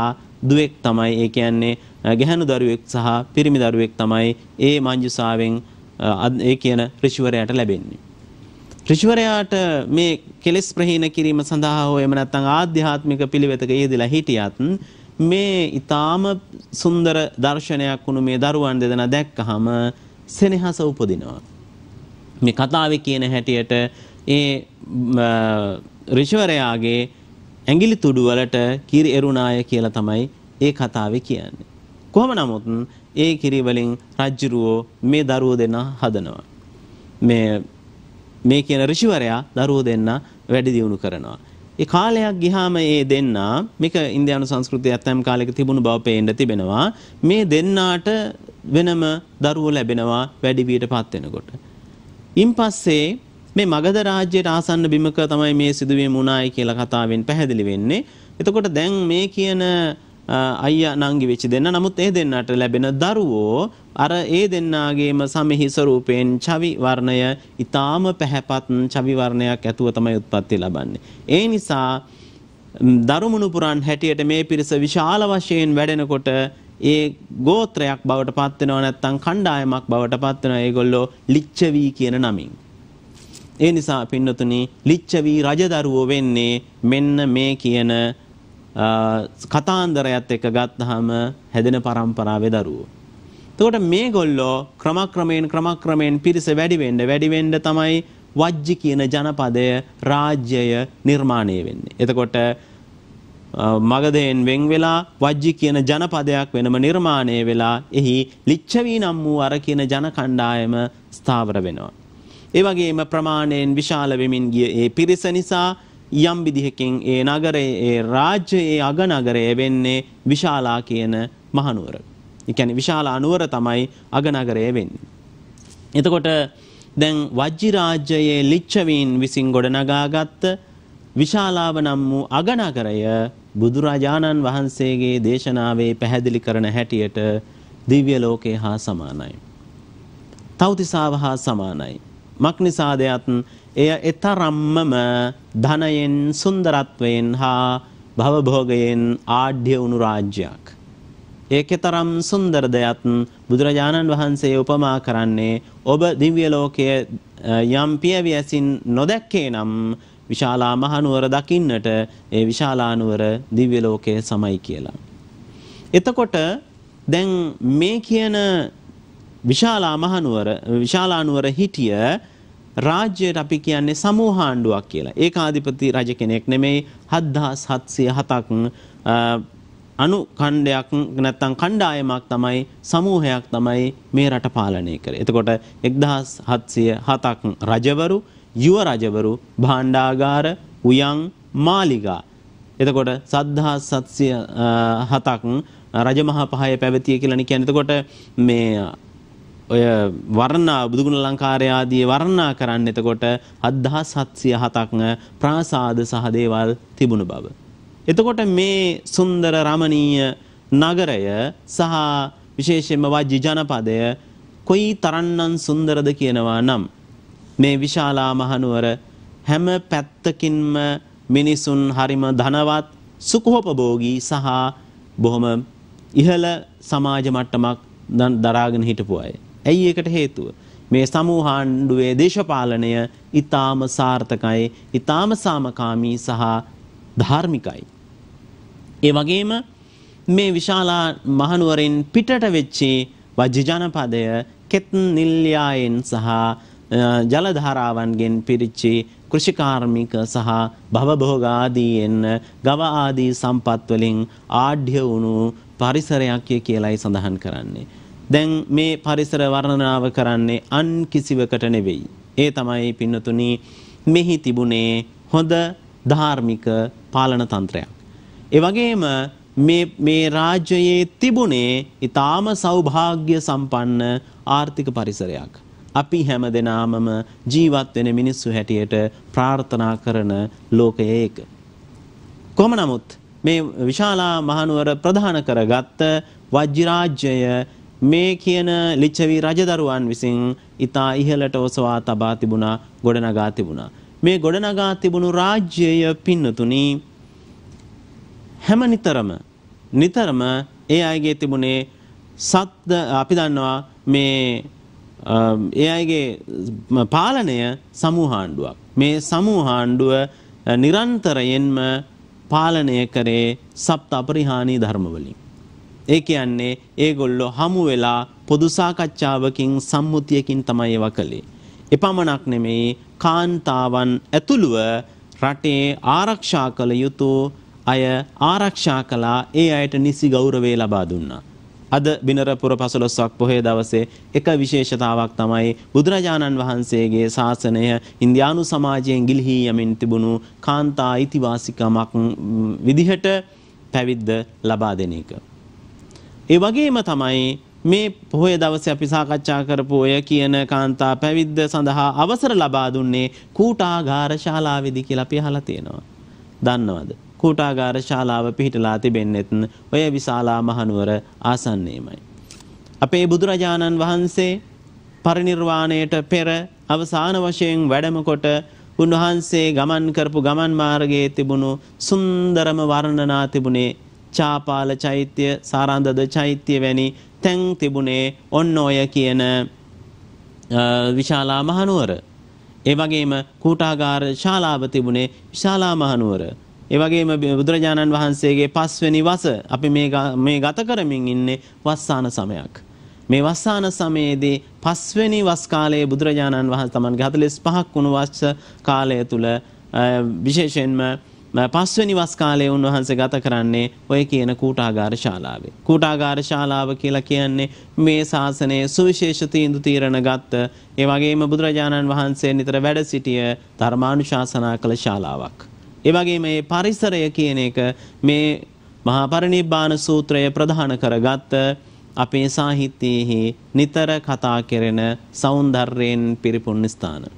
දුවෙක් තමයි. ඒ කියන්නේ ගැහැණු දරුවෙක් සහ පිරිමි දරුවෙක් තමයි ඒ මංජුසාවෙන් ඒ කියන ඍෂිවරයාට ලැබෙන්නේ. ඍෂිවරයාට මේ කෙලෙස් ප්‍රහීන කිරීම සඳහා හෝ එහෙම නැත්නම් ආධ්‍යාත්මික පිළිවෙතක යෙදලා හිටියත් මේ ඊටාම සුන්දර දර්ශනයක් වුණු මේ දරුවන් දෙදෙනා දැක්කහම සෙනෙහස උපදිනවා. මේ කතාවේ කියන හැටියට ඒ ඍෂිවරයාගේ ඇඟිලි තුඩු වලට කිරි එරුණාය කියලා තමයි ඒ කතාවේ කියන්නේ. කොහොම නමුත් ඒ කිරි වලින් රජ්ජුරුවෝ මේ දරුවෝ දෙනා හදනවා. මේ මේ කියන ඍෂිවරයා දරුවෝ දෙන්න වැඩි දියුණු කරනවා. ඒ කාලයක් ගිහාම ඒ දෙන්නා මේක ඉන්දියානු සංස්කෘතිය ඇතැම් කාලෙක තිබුණු බව පේන්න තිබෙනවා. මේ දෙන්නාට වෙනම දරුවෝ ලැබෙනවා වැඩිවියට පත් වෙනකොට. ඉන් පස්සේ මේ මගධ රාජ්‍යයට ආසන්න බිමක තමයි මේ සිදුවීම වුණායි කියලා කතාවෙන් පැහැදිලි වෙන්නේ. එතකොට දැන් මේ කියන අයියා නංගි වෙච්ච දෙන්න නමුත් ඒ දෙන්නට ලැබෙන දරුවෝ අර ඒ දෙන්නාගේම සමහි ස්වරූපයෙන් චවි වර්ණය ඊටාම පැහැපත් චවි වර්ණයක් ඇතුව තමයි උත්පත්ති ලබන්නේ. ඒ නිසා දරුමුණුපුරන් හැටියට මේ පිරිස විශාල වශයෙන් වැඩෙනකොට ඒ ගෝත්‍රයක් බවට පත් වෙනව නැත්නම් කණ්ඩායමක් බවට පත් වෙනවා ඒගොල්ලෝ ලිච්ඡවි කියන නමින්. ඒ නිසා පින්නතුනි ලිච්ඡවි රජදරුවෝ වෙන්නේ මෙන්න මේ කියන කතාන්දරයත් එක්ක ගත්තාම හැදෙන પરම්පරාවේ දරුවෝ. එතකොට මේගොල්ලෝ ක්‍රමක්‍රමයෙන් ක්‍රමක්‍රමයෙන් පිරිස වැඩි වෙන්න වැඩි වෙන්න තමයි වජ්ජි කියන ජනපදය රාජ්‍යය නිර්මාණය වෙන්නේ. එතකොට මගදයෙන් වෙන් වෙලා වජ්ජි කියන ජනපදයක් වෙනම නිර්මාණය වෙලා එහි ලිච්ඡවී නම් වූ අර කියන ජන කණ්ඩායම ස්ථාවර වෙනවා. ඒ වගේම ප්‍රමාණයෙන් විශාල වෙමින් ගිය ඒ පිරිස නිසා යම් විදිහකින් ඒ නගරයේ ඒ රාජ්‍යයේ අගනගරය වෙන්නේ විශාලා කියන මහනුවර. ඒ කියන්නේ විශාල අනුවර තමයි අගනගරය වෙන්නේ. එතකොට දැන් වජ්ජි රාජ්‍යයේ ලිච්ඡවීන් විසින් ගොඩනගාගත් විශාලාව නම් වූ අගනගරය බුදුරජාණන් වහන්සේගේ දේශනාවේ පැහැදිලි කරන හැටියට දිව්‍ය ලෝකේ හා සමානයි. තවතිසාව හා සමානයි. මක්නිසාදයත් එය එතරම්මම ධනයෙන් සුන්දරත්වයෙන් හා භවභෝගයෙන් ආඩ්‍ය වුණු රාජ්‍යයක්. ඒකතරම් සුන්දර දෙයක් බුදුරජාණන් වහන්සේ උපමා කරන්නේ ඔබ දිව්‍ය ලෝකයේ යම් පියවියසින් නොදැක්කේ නම් විශාලා මහනුවර දකින්නට ඒ විශාලානුවර දිව්‍ය ලෝකයේ සමයි කියලා. එතකොට දැන් මේ කියන විශාලා මහනුවර විශාලානුවර හිටිය රාජ්‍යයට අපි කියන්නේ සමූහාණ්ඩුවක් කියලා. ඒකාධිපති රජ කෙනෙක් නෙමෙයි 7707ක් අනු ඛණ්ඩයක් නැත්නම් ඛණ්ඩායමක් තමයි සමූහයක් තමයි මේ රට පාලනය කරේ. එතකොට 1707ක් රජවරු, යුව රජවරු, භාණ්ඩාගාර, උයන්, මාලිගා. එතකොට 7707ක් රජමහා පහය පැවතිය කියලානේ කියන්නේ. එතකොට මේ ඔය වර්ණා බුදුගුණ ලංකාරය ආදී වර්ණා කරන්න එතකොට 7707ක් ප්‍රාසාද සහ දේවල් තිබුණු බව. එතකොට මේ සුන්දර රමණීය නගරය සහ විශේෂයෙන්ම වජ්ජි ජනපදය කොයි තරම්නම් සුන්දරද කියනවා නම් මේ විශාලා මහනුවර හැම පැත්තකින්ම මිනිසුන් හරිම ධනවත් සුඛෝපභෝගී සහ බොහොම ඉහළ සමාජ මට්ටමක් දරාගෙන හිටපු අය. ඇයි ඒකට හේතුව? මේ සමූහාණ්ඩුවේ දේශපාලනය ඊටාම සාර්ථකයි, ඊටාම සාමකාමී සහ ධාර්මිකයි. ඒ වගේම මේ විශාලා මහනුවරින් පිටට වෙච්චි වජ්ජ ජනපදය කෙත් නිල්යායෙන් සහ ජලධාරාවන්ගෙන් පිරිච්චි කෘෂිකාර්මික සහ භවභෝග ආදීෙන් ගව ආදී සම්පත් වලින් ආඩ්‍ය වුණු පරිසරයක් කියලයි සඳහන් කරන්නේ. දැන් මේ පරිසර වර්ණනාව කරන්නේ අන් කිසිවකට නෙවෙයි. ඒ තමයි පින්නතුනි මෙහි තිබුණේ හොඳ ධාර්මික පාලන තන්ත්‍රයක්. ඒ වගේම මේ මේ රාජ්‍යයේ තිබුණේ ඊටාම සෞභාග්‍ය සම්පන්න ආර්ථික පරිසරයක්. අපි හැම දෙනාමම ජීවත් වෙන මිනිස්සු හැටියට ප්‍රාර්ථනා කරන ලෝකයේ ඒක. කොහොම නමුත් මේ විශාලා මහනුවර ප්‍රධාන කරගත් වජිරාජ්‍යය මේ කියන ලිච්ඡවි රජදරුවන් විසින් ඊතා ඉහළට ඔසවා තබා තිබුණා ගොඩනගා තිබුණා. මේ ගොඩනගා තිබුණු රාජ්‍යය පින්නතුනි හැම නිතරම නිතරම ඒ අයගේ තිබුණේ සත්ද අපි දන්නවා මේ ඒ අයගේ පාලනය සමූහාණ්ඩුවක් මේ සමූහාණ්ඩුව නිරන්තරයෙන්ම පාලනය කරේ සප්ත අපරිහානී ධර්මවලින් ඒ කියන්නේ ඒගොල්ලෝ හමු වෙලා පොදු සාකච්ඡාවකින් සම්මුතියකින් තමයි ඒවා කළේ. එපමණක් නෙමෙයි කාන්තාවන් ඇතුළුව රටේ ආරක්ෂා කළ යුතු අය ආරක්ෂා කළා ඒ අයට නිසි ගෞරවේ ලබා දුන්නා. අද බිනර පුර පසළොස්වක් පොහේ දවසේ එක විශේෂතාවක් තමයි බුදුරජාණන් වහන්සේගේ ශාසනය ඉන්දියානු සමාජයෙන් ගිලිහී යමින් තිබුණු කාන්තා ඉතිවාසිකමක් විදිහට පැවිද්ද ලබා දෙන එක. ඒ වගේම තමයි මේ පොහොය දවසේ අපි සාකච්ඡා කරපු ඔය කියන කාන්තා පැවිද්ද සඳහා අවසර ලබා දුන්නේ කූටාගාර ශාලාවේදී කියලා අපි අහලා තියෙනවා. දන්නවද? කූටාගාර ශාලාව පිහිටලා තිබෙන්නෙත් ඔය විශාලා මහනුවර ආසන්නයේමයි. අපේ බුදුරජාණන් වහන්සේ පරිනිර්වාණයට පෙර අවසාන වශයෙන් වැඩමකොට උන්වහන්සේ ගමන් කරපු ගමන් මාර්ගයේ තිබුණු සුන්දරම වර්ණනා තිබුණේ චාපාල චෛත්‍ය සාරන්දද චෛත්‍ය වැනි තැන් තිබුණේ ඔන්න ඔය කියන විශාලා මහනුවර. ඒ වගේම කූටාගාර ශාලාව තිබුණේ විශාලා මහනුවර. ඒ වගේම බුදුරජාණන් වහන්සේගේ පස්වෙනි වස අපි මේ මේ ගත කරමින් ඉන්නේ වස්සාන සමයක්. මේ වස්සාන සමයේදී පස්වෙනි වස් කාලයේ බුදුරජාණන් වහන්සේ තමන්ගේ 45ක් වුණු වස් කාලය තුල විශේෂයෙන්ම පස්වනි වස් කාලයේ උන්වහන්සේ ගත කරන්නේ ඔය කියන කූටාගාර ශාලාවේ. කූටාගාර ශාලාව කියලා කියන්නේ මේ ශාසනයේ සුවිශේෂ තීන්දුව තීරණ ගත්ත, ඒ වගේම බුදුරජාණන් වහන්සේ නිතර වැඩ සිටිය ධර්මානුශාසනා කළ ශාලාවක්. ඒ වගේම මේ පරිසරය කියන එක මේ මහා පරිනිබ්බාන සූත්‍රය ප්‍රධාන කරගත්ත අපේ සාහිත්‍යයේ නිතර කතා කෙරෙන సౌందර්යයෙන් පිරිපුන් ස්ථානයි.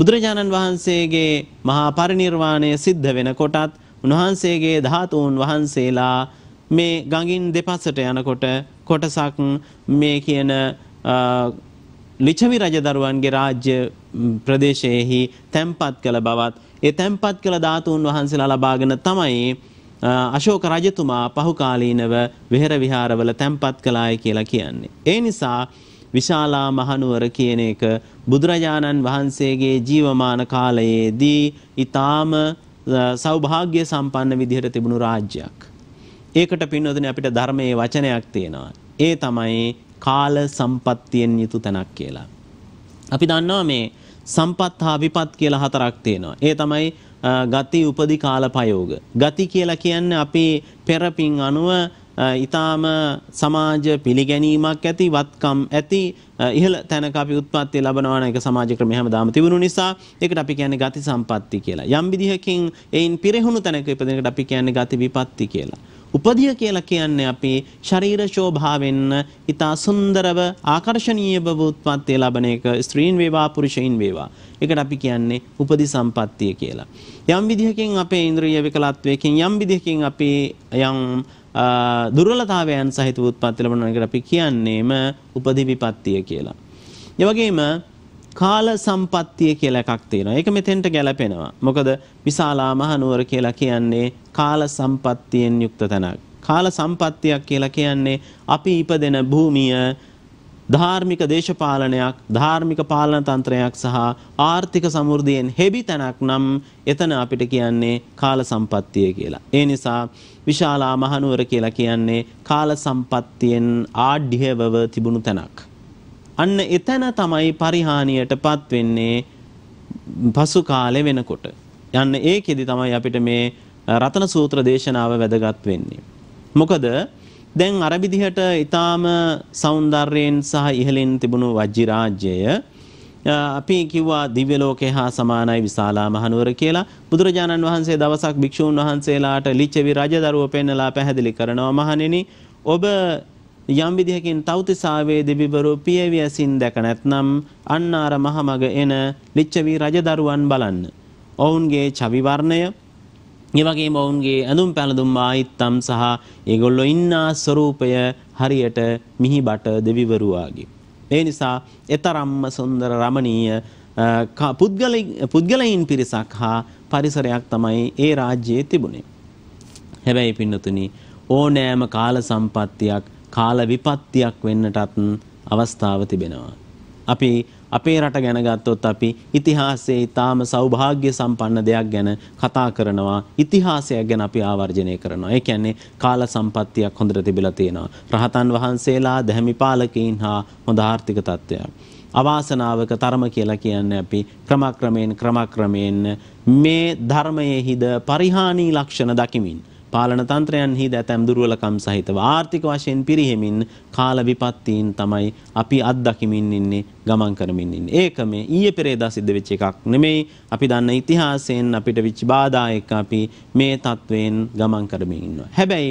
බුදුරජාණන් වහන්සේගේ මහා පරිනිර්වාණය සිද්ධ වෙනකොටත් උන්වහන්සේගේ ධාතුන් වහන්සේලා මේ ගඟින් දෙපසට යනකොට කොටසක් මේ කියන ලිචවි රජදරුවන්ගේ රාජ්‍ය ප්‍රදේශයෙහි තැන්පත් කළ බවත් ඒ තැන්පත් කළ ධාතුන් වහන්සේලා ලබාගෙන තමයි අශෝක රජතුමා පහුකාලීනව වෙහෙර විහාරවල තැන්පත් කළාය කියලා කියන්නේ. ඒ නිසා විශාලා මහනුවර කියන එක බුදුරජාණන් වහන්සේගේ ජීවමාන කාලයේදී ඊටාම සෞභාග්‍ය සම්පන්න විදිහට තිබුණු රාජ්‍යයක්. ඒකට පින්නොදනේ අපිට ධර්මයේ වචනයක් තියෙනවා. ඒ තමයි කාල සම්පත්තියෙන් යුතු තැනක් කියලා. අපි දන්නවා මේ සම්පත් හා විපත් කියලා හතරක් තියෙනවා. ඒ තමයි ගති උපදි කාල පයෝග. ගති කියලා කියන්නේ අපි පෙරපින් අනුව ඊටාම සමාජ පිළිගැනීමක් ඇති වත්කම් ඇති ඉහළ තැනක අපි උත්පත්ති ලබනවා නම් ඒක සමාජ ක්‍රම හැමදාම තිබුණු නිසා ඒකට අපි කියන්නේ ගති සම්පatti කියලා. යම් විදිහකින් එයින් පිරෙහුණු තැනක ඉපදෙන එකට අපි කියන්නේ ගති විපatti කියලා. උපදිය කියලා කියන්නේ අපි ශරීර ශෝභාවෙන් ඉතා සුන්දරව ආකර්ශනීයව උත්පත්ති ලැබෙන එක ස්ත්‍රීන් වේවා පුරුෂයින් වේවා. ඒකට අපි කියන්නේ උපදි සම්පත්තිය කියලා. යම් විදිහකින් අපේ ඉන්ද්‍රිය විකලත්වයකින් යම් විදිහකින් අපේ යම් දුර්වලතාවයන් සහිත උත්පත්ති ලැබෙන එකට අපි කියන්නේම උපදි විපත්තිය කියලා. ඒ වගේම කාල සම්පත්තිය කියලා එකක් තියෙනවා. ඒක මෙතෙන්ට ගැලපෙනවා. මොකද විශාලා මහනුවර කියලා කියන්නේ කාල සම්පත්තියෙන් යුක්ත තැනක්. කාල සම්පත්තියක් කියලා කියන්නේ අපි ඉපදෙන භූමිය ධාර්මික දේශපාලනයක් ධාර්මික පාලන තන්ත්‍රයක් සහ ආර්ථික සමෘද්ධියෙන් හෙබි තැනක් නම් එතන අපිට කියන්නේ කාල සම්පත්තිය කියලා. ඒ නිසා විශාලා මහනුවර කියලා කියන්නේ කාල සම්පත්තියෙන් ආඩ්‍යවව තිබුණු තැනක්. අන්න එතන තමයි පරිහානියටපත් වෙන්නේ පසු කාලේ වෙනකොට. යන්න ඒකෙදි තමයි අපිට මේ රතන සූත්‍ර දේශනාව වැදගත් වෙන්නේ. මොකද දැන් අර විදිහට ඊටාම సౌందර්යයෙන් සහ ඉහළින් තිබුණු වජිරාජ්‍යය අපි කිව්වා දිව්‍ය ලෝකේ හා සමානයි විශාලා මහනුවර කියලා බුදුරජාණන් වහන්සේ දවසක් භික්ෂූන් වහන්සේලාට ලිච්ඡවි රජදරුව පෙන්වලා පැහැදිලි කරනවා මහණෙනි ඔබ යම් විදිහකින් තෞතිසාවේ දෙවිවරු පියවි ඇසින් දැක නැත්නම් අන්නාර මහමග එන ලිච්ඡවි රජදරුවන් බලන්න. ඔවුන්ගේ චවි වර්ණය ඒවගේ ඔවුන්ගේ ඇඳුම් පැළඳුම් ආයිත්තම් සහ ඒගොල්ලො ඉන්නා ස්වරූපය හරියට මිහි බට දෙවිවරුවාගේ. ඒ නිසා එතරම්ම සුන්දර රමණීය පුද්ගලයින් පිරිසක් හා පරිසරයක් තමයි ඒ රාජ්‍යයේ තිබුණේ. හැබැයි පින්නතුනි ඕනෑම කාල සම්පත්තියක් කාල විපත්තියක් වෙන්නටත් අවස්ථාව තිබෙනවා. අපි අපේ රට ගැන ගත්තොත් අපි ඉතිහාසයේ ඊටාම සෞභාග්‍ය සම්පන්න දෙයක් ගැන කතා කරනවා. ඉතිහාසයක් ගැන අපි ආවර්ජනය කරනවා. ඒ කියන්නේ කාල සම්පත්තියක් හොඳට තිබිලා තියෙනවා. රහතන් වහන්සේලා දැහැමිපාලකීන් හා හොඳ ආර්ථික තත්ත්වයක්. අවාසනාවක තරම කියලා කියන්නේ අපි ක්‍රමක්‍රමයෙන් ක්‍රමක්‍රමයෙන් මේ ධර්මයේහිද පරිහානී ලක්ෂණ දකිමින් පාලන තන්ත්‍රයන්හි දැතැම් දුර්වලකම් සහිතව ආර්ථික වශයෙන් පිරිහෙමින් කාල විපත්තීන් තමයි අපි අත්දකිමින් ඉන්නේ ගමන් කරමින් ඉන්නේ. ඒක මේ ඊයේ පෙරේදා සිද්ධ වෙච්ච එකක් නෙමෙයි. අපි දන්න ඉතිහාසයෙන් අපිට විච බාධා එක්ක අපි මේ තත්වයෙන් ගමන් කරමින් ඉන්නවා. හැබැයි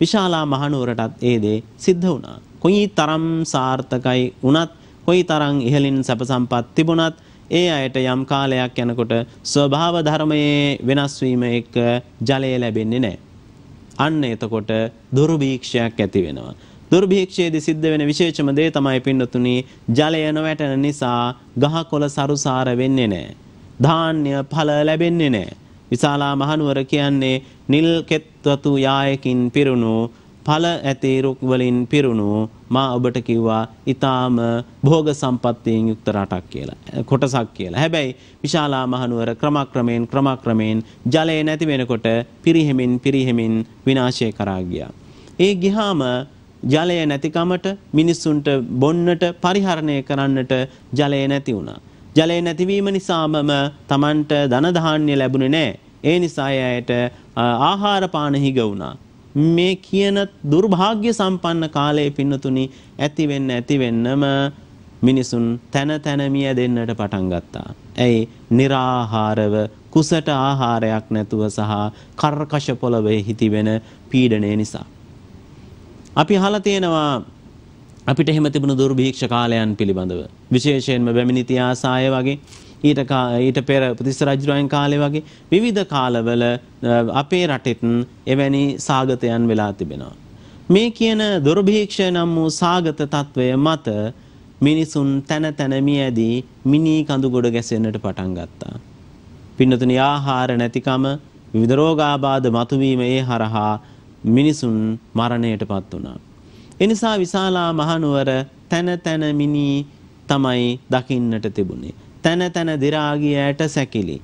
විශාලා මහනුවරටත් ඒ දේ සිද්ධ වුණා. කොයි තරම් සාර්ථකයි වුණත් කොයි තරම් ඉහළින් සැප සම්පත් තිබුණත් ඒ අයට යම් කාලයක් යනකොට ස්වභාව ධර්මයේ වෙනස් වීම එක්ක ජලය ලැබෙන්නේ නැහැ. අන්න එතකොට දුර්භීක්ෂයක් ඇති වෙනවා. දුර්භීක්ෂයේදී සිද්ධ වෙන විශේෂම දේ තමයි පින්නතුනි ජලය නොවැටෙන නිසා ගහකොළ සරුසාර වෙන්නේ නැහැ. ධාන්‍ය ඵල ලැබෙන්නේ නැහැ. විශාලා මහනුවර කියන්නේ නිල් කෙත්වතු යායකින් පිරුණු ඵල ඇති රුක් වලින් පිරුණු මා ඔබට කිව්වා ඊටාම භෝග සම්පත්තියෙන් යුක්ත රටක් කියලා. කොටසක් කියලා. හැබැයි විශාලා මහනුවර ක්‍රමක්‍රමයෙන් ක්‍රමක්‍රමයෙන් ජලය නැති වෙනකොට පිරිහෙමින් පිරිහෙමින් විනාශය කරා ගියා. ඒ ගිහාම ජලය නැතිකමට මිනිස්සුන්ට බොන්නට පරිහරණය කරන්නට ජලය නැති වුණා. ජලය නැතිවීම නිසාමම Tamanට ධන ධාන්‍ය ලැබුණේ නැහැ. ඒ නිසා ඇයට ආහාර පාන හිග වුණා. මේ කියන දුර්භාග්‍ය සම්පන්න කාලයේ පින්නතුනි ඇති වෙන්න ඇති වෙන්නම මිනිසුන් තන තන මිය දෙන්නට පටන් ගත්තා. ඇයි? निराහාරව කුසට ආහාරයක් නැතුව සහ කර්කශ පොළවේ හිතිවෙන පීඩණය නිසා. අපි අහලා තියෙනවා අපිට එහෙම තිබුණු දුර්භීක්ෂ කාලයන් පිළිබඳව. විශේෂයෙන්ම බැමිණි තියාසාය වගේ ඊට ඊට පෙර උපතිස්ස රජුරයන් කාලේ වගේ විවිධ කාලවල අපේ රටෙත් එවැනි සාගතයන් වෙලා තිබෙනවා. මේ කියන දුර්භීක්ෂය නම් වූ සාගත తත්වය මත මිනිසුන් තන තන මියදී මිනී කඳු ගොඩ ගැසෙන්නට පටන් ගත්තා. පින්නතුනි ආහාර නැතිකම විවිධ රෝගාබාධ මතුවීම ඒ හරහා මිනිසුන් මරණයටපත් වුණා. එනිසා විශාලා මහනුවර තන තන මිනී තමයි දකින්නට තිබුණේ. තන තන දිරාගිය ඇට සැකිලි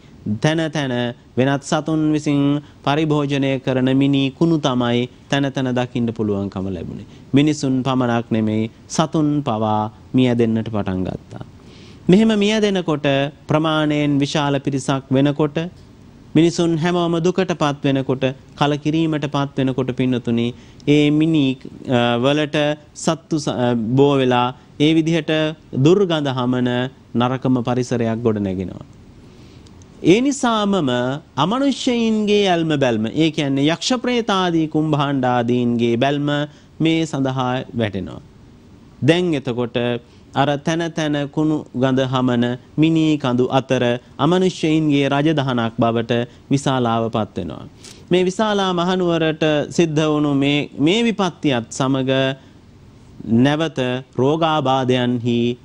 තන තන වෙනත් සතුන් විසින් පරිභෝජනය කරන මිනී කුණු තමයි තන තන දකින්න පුළුවන්කම ලැබුණේ. මිනිසුන් පමණක් නෙමෙයි සතුන් පවා මියැදෙන්නට පටන් ගත්තා. මෙහෙම මියැදෙනකොට ප්‍රමාණයෙන් විශාල පිරිසක් වෙනකොට මිනිසුන් හැමෝම දුකටපත් වෙනකොට කලකිරීමටපත් වෙනකොට පින්නතුනි ඒ මිනී වලට සත්තු බෝ වෙලා ඒ විදිහට දුර්ගඳ හමන නරකම පරිසරයක් ගොඩ නැගෙනවා. ඒ නිසාමම අමනුෂ්‍යයින්ගේ ඇල්ම බැල්ම ඒ කියන්නේ යක්ෂ ප්‍රේතාදී කුම්භාණ්ඩාදීන්ගේ බැල්ම මේ සඳහා වැටෙනවා. දැන් එතකොට අර තන තන කුණු ගඳ හමන මිනී කඳු අතර අමනුෂ්‍යයින්ගේ රජදහනක් බවට විශාලාවපත් වෙනවා. මේ විශාලා මහනුවරට සිද්ධ වුණු මේ මේ විපත්තියත් සමග නැවත රෝගාබාධයන්හි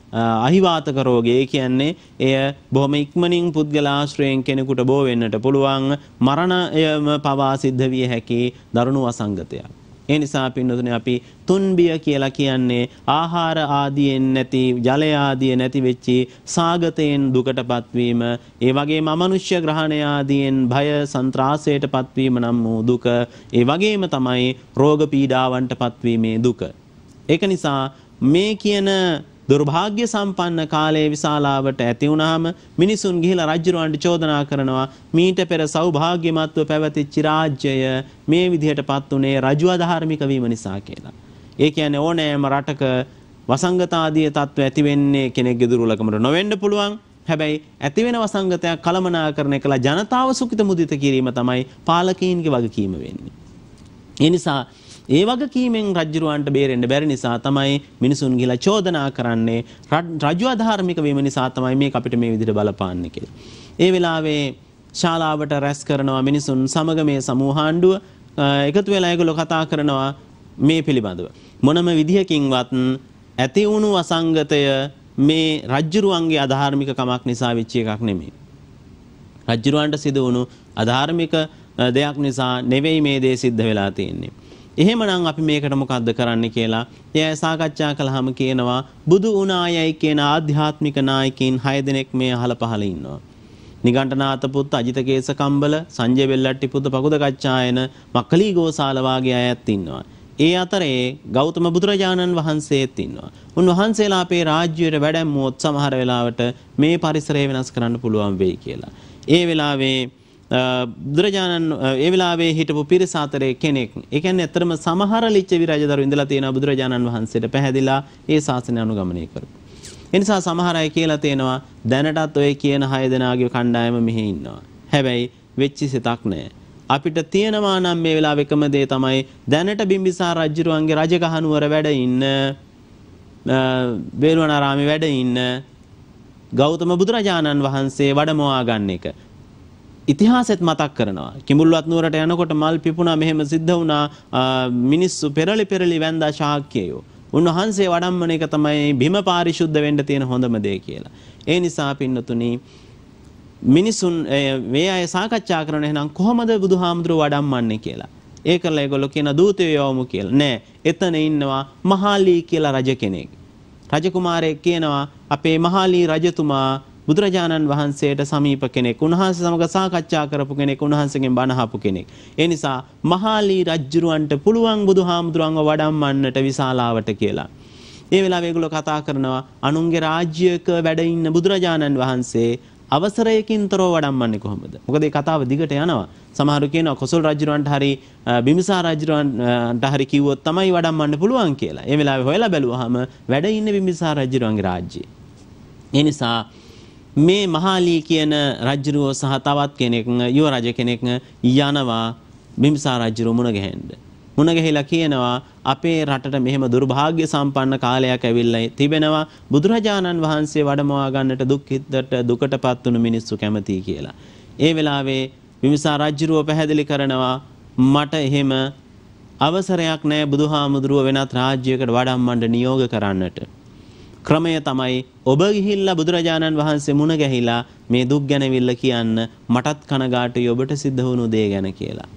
අහිවාතක රෝගය කියන්නේ එය බොහොම ඉක්මනින් පුද්ගලාශ්‍රයෙන් කෙනෙකුට බෝ වෙන්නට පුළුවන් මරණයම පවා සිද්ධ විය හැකි දරුණු වසංගතයක්. ඒ නිසා පින්නතුනේ අපි තුන්බිය කියලා කියන්නේ ආහාර ආදියෙන් නැති ජලය ආදිය නැති වෙච්චි සාගතයෙන් දුකටපත් වීම, ඒ වගේම අමනුෂ්‍ය ග්‍රහණය ආදියෙන් භය සන්ත්‍රාසයටපත් වීම නම් වූ දුක, ඒ වගේම තමයි රෝග පීඩාවන්ටපත් වීමේ දුක. ඒක නිසා මේ කියන දුර්භාග්‍ය සම්පන්න කාලයේ විශාලාවට ඇති වුණාම මිනිසුන් ගිහිලා රජුරවන්ට චෝදනා කරනවා මීට පෙර සෞභාග්‍යමත්ව පැවතිච්ච රාජ්‍යය මේ විදිහටපත් උනේ රජු අධාර්මික වීම නිසා කියලා. ඒ කියන්නේ ඕනෑම රටක වසංගතාදී තත්ත්ව ඇති වෙන්නේ කෙනෙක්ගේ දුර්වලකමට නොවෙන්න පුළුවන්. හැබැයි ඇති වෙන වසංගතයක් කළමනාකරණය කළ ජනතාව සුඛිත මුදිත කිරීම තමයි පාලකීන්ගේ වගකීම වෙන්නේ. ඒ නිසා ඒ වගකීමෙන් රජුරවන්ට බේරෙන්න බැරි නිසා තමයි මිනිසුන් ගිහිලා චෝදනා කරන්නේ රජු අධාර්මික වීම නිසා තමයි මේක අපිට මේ විදිහට බලපාන්නේ කියලා. ඒ වෙලාවේ ශාලාවට රැස් කරනවා මිනිසුන් සමග මේ සමූහාණ්ඩුව එකතු වෙලා ඒගොල්ලෝ කතා කරනවා මේ පිළිබඳව. මොනම විදිහකින්වත් ඇති වුණු වසංගතය මේ රජ්ජුරුවන්ගේ අධාර්මිකකමක් නිසා වෙච්ච එකක් නෙමෙයි. රජ්ජුරුවන්ට සිදු වුණු අධාර්මික දෙයක් නිසා නෙවෙයි මේ දේ සිද්ධ වෙලා තියෙන්නේ. එහෙමනම් අපි මේකට මොකද්ද කරන්න කියලා එය සාකච්ඡා කළාම කියනවා බුදු උනායයි කියන ආධ්‍යාත්මික නායකයින් 6 දෙනෙක් මේ අහල පහල ඉන්නවා. නිගණ්ඨනාත පුත් අජිත කේසකම්බල සංජය බෙල්ලට්ටි පුත් පකුද කච්චායන මක්කලි ගෝසාල වාගේ අයත් ඉන්නවා. ඒ අතරේ ගෞතම බුදුරජාණන් වහන්සේත් ඉන්නවා. උන්වහන්සේලා අපේ රාජ්‍යයට වැඩමුවොත් සමහර වෙලාවට මේ පරිසරය වෙනස් කරන්න පුළුවන් වෙයි කියලා. ඒ වෙලාවේ බුදුරජාණන් ඒ වෙලාවේ හිටපු පිරිස අතරේ කෙනෙක්. ඒ කියන්නේ ඇත්තටම සමහර ලිච්ඡවි රජදරු ඉඳලා තියෙනවා බුදුරජාණන් වහන්සේට පැහැදිලා ඒ ශාසනය අනුගමනය කරපු. ඒ නිසා සමහර අය කියලා තියෙනවා දැනටත් ඔය කියන හය දෙනාගේ කණ්ඩායම මෙහි ඉන්නවා. හැබැයි වෙච්චි සිතක් නැහැ. අපිට තියෙනවා නම් මේ වෙලාව එකම දේ තමයි දැනට බිම්බිසාර රජුරුවන්ගේ රජගහනුවර වැඩ ඉන්න වේළුවනාරාමේ වැඩ ඉන්න ගෞතම බුදුරජාණන් වහන්සේ වඩමවා ගන්න එක. ඉතිහාසෙත් මතක් කරනවා. කිඹුල්වත් නුවරට යනකොට මල් පිපුණා මෙහෙම සිද්ධ වුණා මිනිස්සු පෙරලි පෙරලි වැන්දා ශාක්‍යයෝ. උන්වහන්සේ වඩම්මන එක තමයි බිම පාරිශුද්ධ වෙන්න තියෙන හොඳම දේ කියලා. ඒ නිසා පින්නතුනි මිනිසුන් මේ අය සාකච්ඡා කරන එහෙනම් කොහොමද බුදුහාමුදුරුව වඩම්මන්නේ කියලා. ඒ කරලා ඒගොල්ලෝ කියන දූතයෝ යවමු කියලා. නෑ, එතන ඉන්නවා මහාලී කියලා රජ කෙනෙක්. රජකුමාරයෙක් කියනවා අපේ මහාලී රජතුමා බුදුරජාණන් වහන්සේට සමීප කෙනෙක් උන්වහන්ස සමඟ සාකච්ඡා කරපු කෙනෙක් උන්වහන්සගෙන් බණහපු කෙනෙක්. ඒ නිසා මහාලී රජ්ජුරුවන්ට පුළුවන් බුදු හාමුදුරුවන්ව වඩම්මන්නට විශාලාවට කියලා. ඒ වෙලා වේගුල කතා කරනවා අනුන්ගේ රාජ්‍යයක වැඩඉන්න බුදුරජාණන් වහන්සේ අවසරයකින් තොරව වඩම්මන්නේ කොහොමද? මොකද මේ කතාව දිගට යනවා. සමහරු කියනවා කොසල් රජුරන්ට හරි බිම්සා රජුරන්ට හරි කිව්වොත් තමයි වඩම්මන්න පුළුවන් කියලා. ඒ වෙලාවේ හොයලා බැලුවාම වැඩ ඉන්නේ බිම්සා රජුරන්ගේ රාජ්‍යයේ. ඒ නිසා මේ මහාලී කියන රජ්ජුරුව සහ තවත් කෙනෙක් යුව රජ කෙනෙක් යනවා බිම්සා රජ්ජුරුව මුණ ගැහෙන්න. මුණ ගැහිලා කියනවා අපේ රටට මෙහෙම දුර්භාග්‍ය සම්පන්න කාලයක් ඇවිල්ලා තිබෙනවා බුදුරජාණන් වහන්සේ වඩමවා ගන්නට දුක් හිද්දට දුකටපත් වුණු මිනිස්සු කැමතියි කියලා. ඒ වෙලාවේ බිම්සා රජ්ජුරුව පැහැදිලි කරනවා මට එහෙම අවසරයක් නැහැ බුදුහාමුදුරුව වෙනත් රාජ්‍යයකට වඩම්මන්න නියෝග කරන්නට. ක්‍රමය තමයි ඔබ ගිහිල්ලා බුදුරජාණන් වහන්සේ මුණ ගැහිලා මේ දුක් ගැනවිල්ල කියන්න මටත් කනගාටුයි ඔබට සිද්ධ වුණු දේ ගැන කියලා.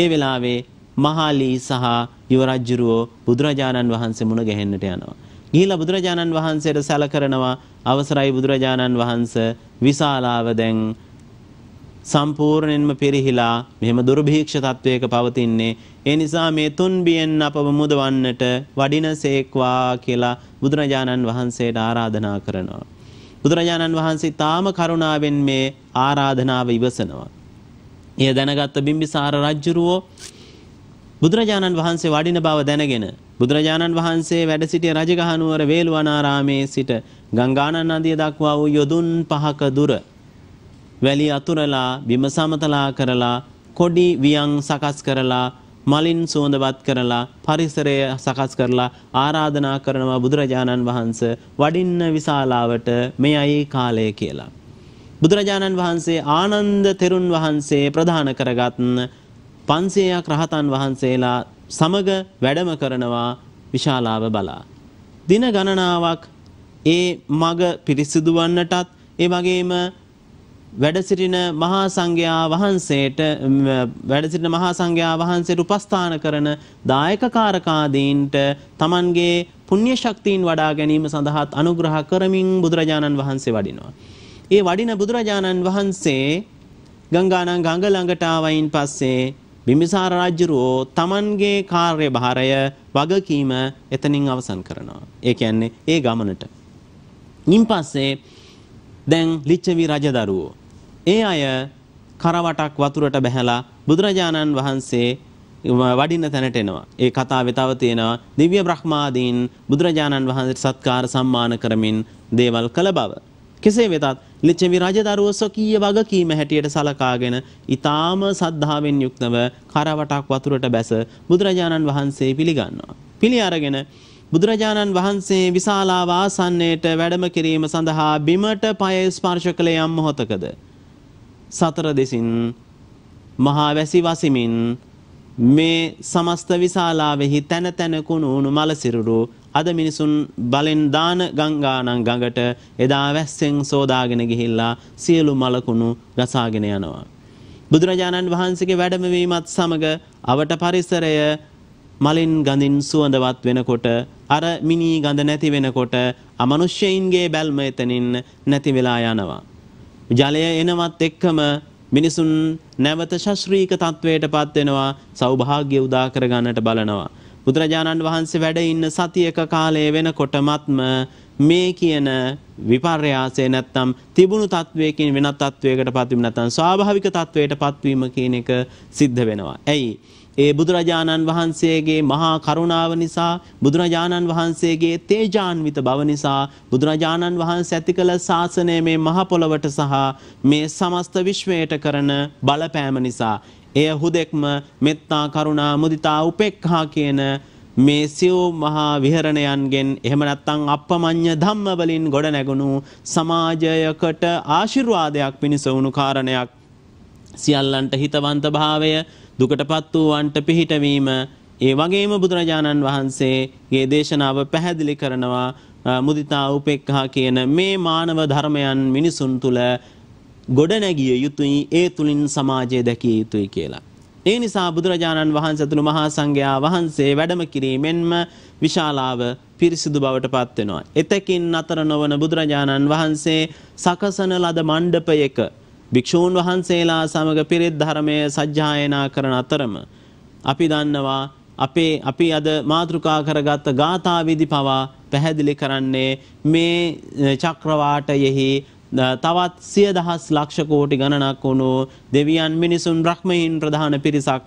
ඒ වෙලාවේ මහාලී සහ යුවරජ්ජුරුවෝ බුදුරජාණන් වහන්සේ මුණ ගැහෙන්නට යනවා. ගිහිලා බුදුරජාණන් වහන්සේට සැල කරනවා අවසරයි බුදුරජාණන් වහන්ස විශාලාව දැන් සම්පූර්ණයෙන්ම පිරිහිලා මෙහෙම දුර්භීක්ෂ තත්වයක පවතින්නේ. ඒ නිසා මේ තුන් බියෙන් අපව මුදවන්නට වඩිනසේක්වා කියලා බුදුරජාණන් වහන්සේට ආරාධනා කරනවා. බුදුරජාණන් වහන්සේ තාම කරුණාවෙන් මේ ආරාධනාව ඉවසනවා. එය දැනගත්ත බිම්බිසාර රජුරෝ බුදුරජාණන් වහන්සේ වඩින බව දැනගෙන බුදුරජාණන් වහන්සේ වැඩ සිටිය රජගහනුවර වේළුවනාරාමේ සිට ගංගානන් නදිය දක්වා වූ යොදුන් පහක දුර වැලි අතුරලා බිම සමතලා කරලා කොඩි වියන් සකස් කරලා මලින් සුවඳවත් කරලා පරිසරය සකස් කරලා ආරාධනා කරනවා බුදුරජාණන් වහන්ස වඩින්න විශාලාවට මෙයයි කාලය කියලා. බුදුරජාණන් වහන්සේ ආනන්ද තෙරුන් වහන්සේ ප්‍රධාන කරගත් 500ක් රහතන් වහන්සේලා සමග වැඩම කරනවා විශාලාව බලා. දින ගණනාවක් ඒ මග පිරිසිදු වන්නටත් ඒ වගේම වැඩසිරින මහා සංඝයා වහන්සේට වැඩසිරින මහා සංඝයා වහන්සේට උපස්ථාන කරන දායකකාරකාදීන්ට තමන්ගේ පුණ්‍ය ශක්තියින් වඩා ගැනීම සඳහාත් අනුග්‍රහ කරමින් බුදුරජාණන් වහන්සේ වඩිනවා. ඒ වඩින බුදුරජාණන් වහන්සේ ගංගානම් ගඟ ළඟට ආවයින් පස්සේ බිම්බිසාර රජුරෝ තමන්ගේ කාර්යභාරය වගකීම එතනින් අවසන් කරනවා. ඒ කියන්නේ ඒ ගමනට. ඉන් පස්සේ දැන් ලිච්ඡවි රජදරුවෝ ඒ අය කරවටක් වතුරට බැහැලා බුදුරජාණන් වහන්සේ වඩින්න තැනට එනවා. ඒ කතාවේ තව තියෙනවා දිව්‍ය බ්‍රහ්මාදීන් බුදුරජාණන් වහන්සේට සත්කාර සම්මාන කරමින් දේවල් කළ බව. කෙසේ වෙතත් ලිච්ඡවි රජදරුව සොකීය වගකීම හැටියට සලකාගෙන ඊ타ම සද්ධාවෙන් යුක්තව කරවටක් වතුරට බැස බුදුරජාණන් වහන්සේ පිළිගන්නවා. පිළි අරගෙන බුදුරජාණන් වහන්සේ විශාලාව ආසන්නයට වැඩම කිරීම සඳහා බිමට පය ස්පර්ශ කළ යම් මොහොතකද සතර දෙසින් මහා වැසි වසිමින් මේ සමස්ත විශාලාවෙහි තැන තැන කුණු උණු මල සිරුරු අද මිනිසුන් බලෙන් දාන ගංගානම් ගඟට එදා වැස්සෙන් සෝදාගෙන ගිහිල්ලා සියලු මල කුණු ගසාගෙන යනවා බුදුරජාණන් වහන්සේගේ වැඩමවීමත් සමග අවට පරිසරය මලින් ගඳින් සුවඳවත් වෙනකොට අර මිනී ගඳ නැති වෙනකොට අමනුෂ්‍යයින්ගේ බැල්ම එතනින් නැති වෙලා යනවා ජලය එනවත් එක්කම මිනිසුන් නැවත ශාස්ත්‍රීය තත්වයට පත් වෙනවා සෞභාග්‍ය උදා කරගන්නට බලනවා බුදුරජාණන් වහන්සේ වැඩ ඉන්න සතියක කාලයේ වෙනකොටමත්ම මේ කියන විපර්යාසය නැත්තම් තිබුණු තත්වයකින් වෙනත් තත්වයකට පත්වීම නැත්තම් ස්වාභාවික තත්වයට පත්වීම කියන එක සිද්ධ වෙනවා. ඇයි? ඒ බුදුරජාණන් වහන්සේගේ මහා කරුණාව නිසා බුදුරජාණන් වහන්සේගේ තේජාන්විත බව නිසා බුදුරජාණන් වහන්සේ ඇති කළ ශාසනය මේ මහ පොළවට සහ මේ සමස්ත විශ්වයට කරන බලපෑම නිසා එය හුදෙක්ම මෙත්තා කරුණා මුදිතා උපේක්ඛා කියන මේ සියෝ මහා විහරණයන්ගෙන් එහෙම නැත්නම් අප්පමඤ්ඤ ධම්ම වලින් ගොඩ නැගුණු සමාජයකට ආශිර්වාදයක් පිණිස වුණු කාරණයක් සියල්ලන්ට හිතවන්ත භාවය දුකටපත් වූවන්ට පිහිටවීම ඒ වගේම බුදුරජාණන් වහන්සේගේ දේශනාව පැහැදිලි කරනවා මුදිතා උපේක්ඛා කියන මේ මානව ධර්මයන් මිනිසුන් තුල ගොඩනැගිය යුතුයි ඒ තුලින් සමාජය දැකිය යුතුයි කියලා. ඒ නිසා බුදුරජාණන් වහන්සේතුළු මහා සංඝයා වහන්සේ වැඩම කිරීමෙන්ම විශාලාව පිරිසිදු බවට පත් වෙනවා. එතකින් අතර නොවන බුදුරජාණන් වහන්සේ සකසන ලද මණ්ඩපයක භික්ෂූන් වහන්සේලා සමග පිරිත් ධර්මය සජ්ජායනා කරන අතරම අපි දන්නවා අපේ අපි අද මාතෘකා කරගත්ත ගාථා විදි පවා පැහැදිලි කරන්නේ මේ චක්‍රවාටයෙහි තවත් සිය දහස් ලක්ෂ කෝටි ගණනක් වුණු දෙවියන් මිනිසුන් බ්‍රහ්මයින් ප්‍රධාන පිරිසක්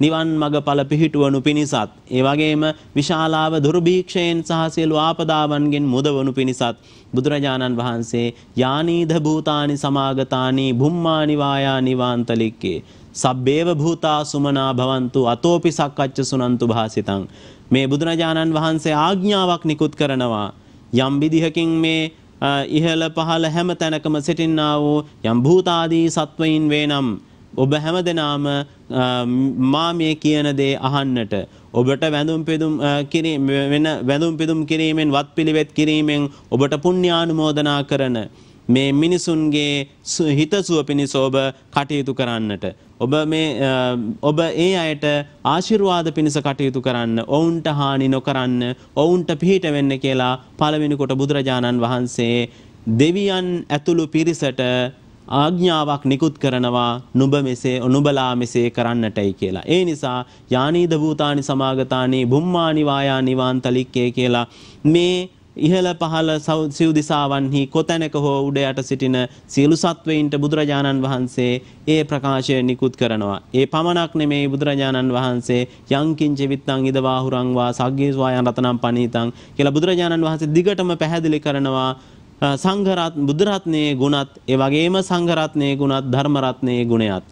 නිවන් මඟ ඵල පිහිටුවනු පිණිසත් ඒ වගේම විශාලාව දුර්භීක්ෂයෙන් සහ සියලු ආපදාවන්ගෙන් මුදවනු පිණිසත් බුදුරජාණන් වහන්සේ යානීද භූතානි සමාගතානි භුම්මානි වායානි වාන්තලික්කේ සබ්බේව භූතා සුමනා භවන්තු අතෝපි සක්කච්ච සුනන්තු භාසිතං මේ බුදුරජාණන් වහන්සේ ආඥාවක් නිකුත් කරනවා යම් විදිහකින් මේ ඉහළ පහළ හැම තැනකම සිටින්නා වූ යම් භූතාදී සත්වයින් වේනම් ඔබ හැම දෙනාම මා මේ කියන දේ අහන්නට ඔබට වැඳුම් පිදුම් කිරීම වෙන වැඳුම් පිදුම් කිරීමෙන් වත් පිළිවෙත් කිරීමෙන් ඔබට පුණ්‍යානුමෝදනා කරන මේ මිනිසුන්ගේ හිතසුව පිණිස ඔබ කටයුතු කරන්නට. ඔබ මේ ඔබ ඒ අයට ආශිර්වාද පිණිස කටයුතු කරන්න ඔවුන්ට හානි නොකරන්න ඔවුන්ට පිහිට වෙන්න කියලා පළවෙනිකොට බුදුරජාණන් වහන්සේ දෙවියන් ඇතුළු පිරිසට ආඥාවක් නිකුත් කරනවා නුඹ මෙසේ නුඹලා මෙසේ කරන්නටයි කියලා. ඒ නිසා යානීද භූතානි සමාගතානි බුම්මානි වායානි වාන්තලික්කේ කියලා මේ ඉහළ පහළ සිව් දිසාවන්හි කොතැනක හෝ උඩ යට සිටින සියලු සත්වයින්ට බුදුරජාණන් වහන්සේ ඒ ප්‍රකාශය නිකුත් කරනවා. ඒ පමණක් නෙමේ බුදුරජාණන් වහන්සේ යංකින් චෙවිත්තං ඉදවාහුරං වා සග්ගේස්වායන් රතනම් පනීතං කියලා බුදුරජාණන් වහන්සේ දිගටම පැහැදිලි කරනවා. සංඝරත් බුදුරත්නයේ ගුණත් ඒ වගේම සංඝරත්නයේ ගුණත් ධර්මරත්නයේ ගුණයත්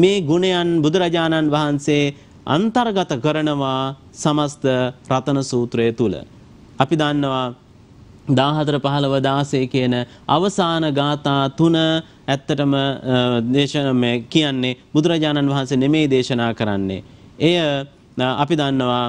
මේ ගුණයන් බුදුරජාණන් වහන්සේ අන්තර්ගත කරනවා සමස්ත රතන සූත්‍රය තුළ අපි දන්නවා 14 15 16 කියන අවසාන ගාථා තුන ඇත්තටම දේශන කියන්නේ බුදුරජාණන් වහන්සේ නෙමෙයි දේශනා කරන්නේ. එය අපි දන්නවා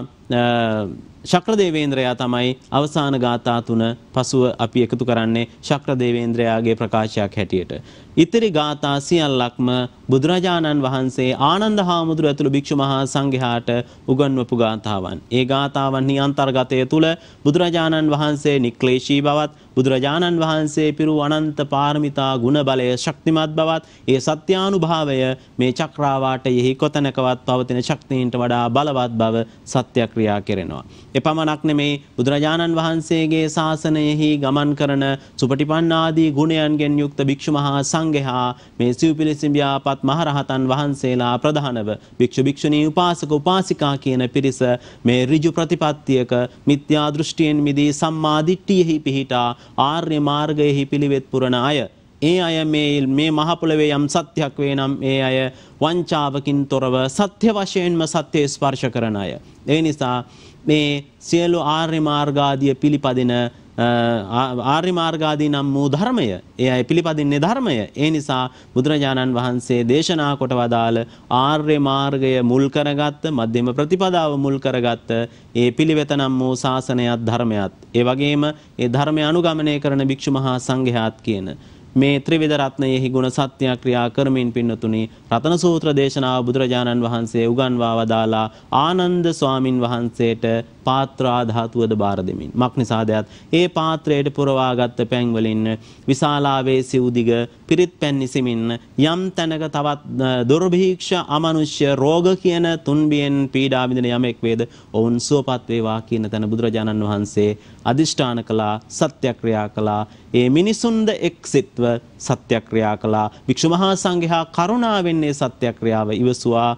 ශක්‍රදේවේන්ද්‍රයා තමයි අවසාන ගාථා තුන පසුව අපි එකතු කරන්නේ ශක්‍රදේවේන්ද්‍රයාගේ ප්‍රකාශයක් හැටියට. ඉතිරි ගාථා සියල්ලක්ම බුදුරජාණන් වහන්සේ ආනන්ද හාමුදුරුව ඇතුළු භික්ෂු මහා සංඝයාට උගන්වපු ගාථාවන්. ඒ ගාථාවන්හි අන්තර්ගතය තුළ බුදුරජාණන් වහන්සේ නික්ලේශී බවත් බුදුරජාණන් වහන්සේ පිරු අනන්ත පාරමිතා ගුණ බලය ශක්තිමත් බවත් ඒ සත්‍යානුභාවය මේ චක්‍රාවාටයෙහි කොතැනකවත් පවතින ශක්තියින්ට වඩා බලවත් බව සත්‍යක්‍රියා කෙරෙනවා. එපමණක් නෙමේ බුදුරජාණන් වහන්සේගේ ශාසනයෙහි ගමන් කරන සුපටිපන්න ආදී ගුණයන්ගෙන් යුක්ත භික්ෂු මහා සංඝයා මේ සිව්පිලිසිඹියාපත් මහරහතන් වහන්සේලා ප්‍රධානව භික්ෂු භික්ෂුණී උපාසක උපාසිකා කියන පිරිස මේ ඍජු ප්‍රතිපත්තියක මිත්‍යා දෘෂ්ටියෙන් මිදී සම්මා දිට්ඨියෙහි පිහිටා ආර්ය මාර්ගයෙහි පිළිවෙත් පුරන අය ඒ අය මේ මේ මහපොළවේ යම් සත්‍යයක් වේ නම් ඒ අය වංචාවකින් තොරව සත්‍ය වශයෙන්ම සත්‍යය ස්පර්ශ කරන අය. ඒ නිසා මේ සියලු ආර්ය මාර්ගාදිය පිළිපදින ආර්ය මාර්ගාදී නම් වූ ධර්මය ඒ අය පිළිපදින්නේ ධර්මය ඒ නිසා බුදුරජාණන් වහන්සේ දේශනා කොට වදාළ ආර්ය මාර්ගය මුල් කරගත්ත මධ්‍යම ප්‍රතිපදාව මුල් කරගත්ත ඒ පිළිවෙත නම් වූ ශාසනයත් ධර්මයත් ඒ වගේම ඒ ධර්මය අනුගමනය කරන භික්ෂු මහා සංඝයාත් කියන මේ ත්‍රිවිධ රත්නයෙහි ගුණ සත්‍යය ක්‍රියා කරමින් පින්නතුනි රතන සූත්‍ර දේශනාව බුදුරජාණන් වහන්සේ උගන්වා වදාලා ආනන්ද ස්වාමින් වහන්සේට පාත්‍රා ධාතුවද බාර දෙමින් මක් නිසාදයක් ඒ පාත්‍රයට පුරවාගත් පැන් වලින් විශාලාවේ සිවුදිග පිරිත් පැන් නිසමින් යම් තැනක තවත් දුර්භීක්ෂ අමනුෂ්‍ය රෝග කියන තුන්බියෙන් පීඩා විඳින යමෙක් වේද ඔවුන් සුවපත් වේවා කියන තැන බුදුරජාණන් වහන්සේ අදිෂ්ඨාන කළා සත්‍යක්‍රියා කළා ඒ මිනිසුන්ද එක්සිටව සත්‍යක්‍රියා කළා වික්ෂු මහා සංඝයා කරුණාවෙන්නේ සත්‍යක්‍රියාව ඉවසුවා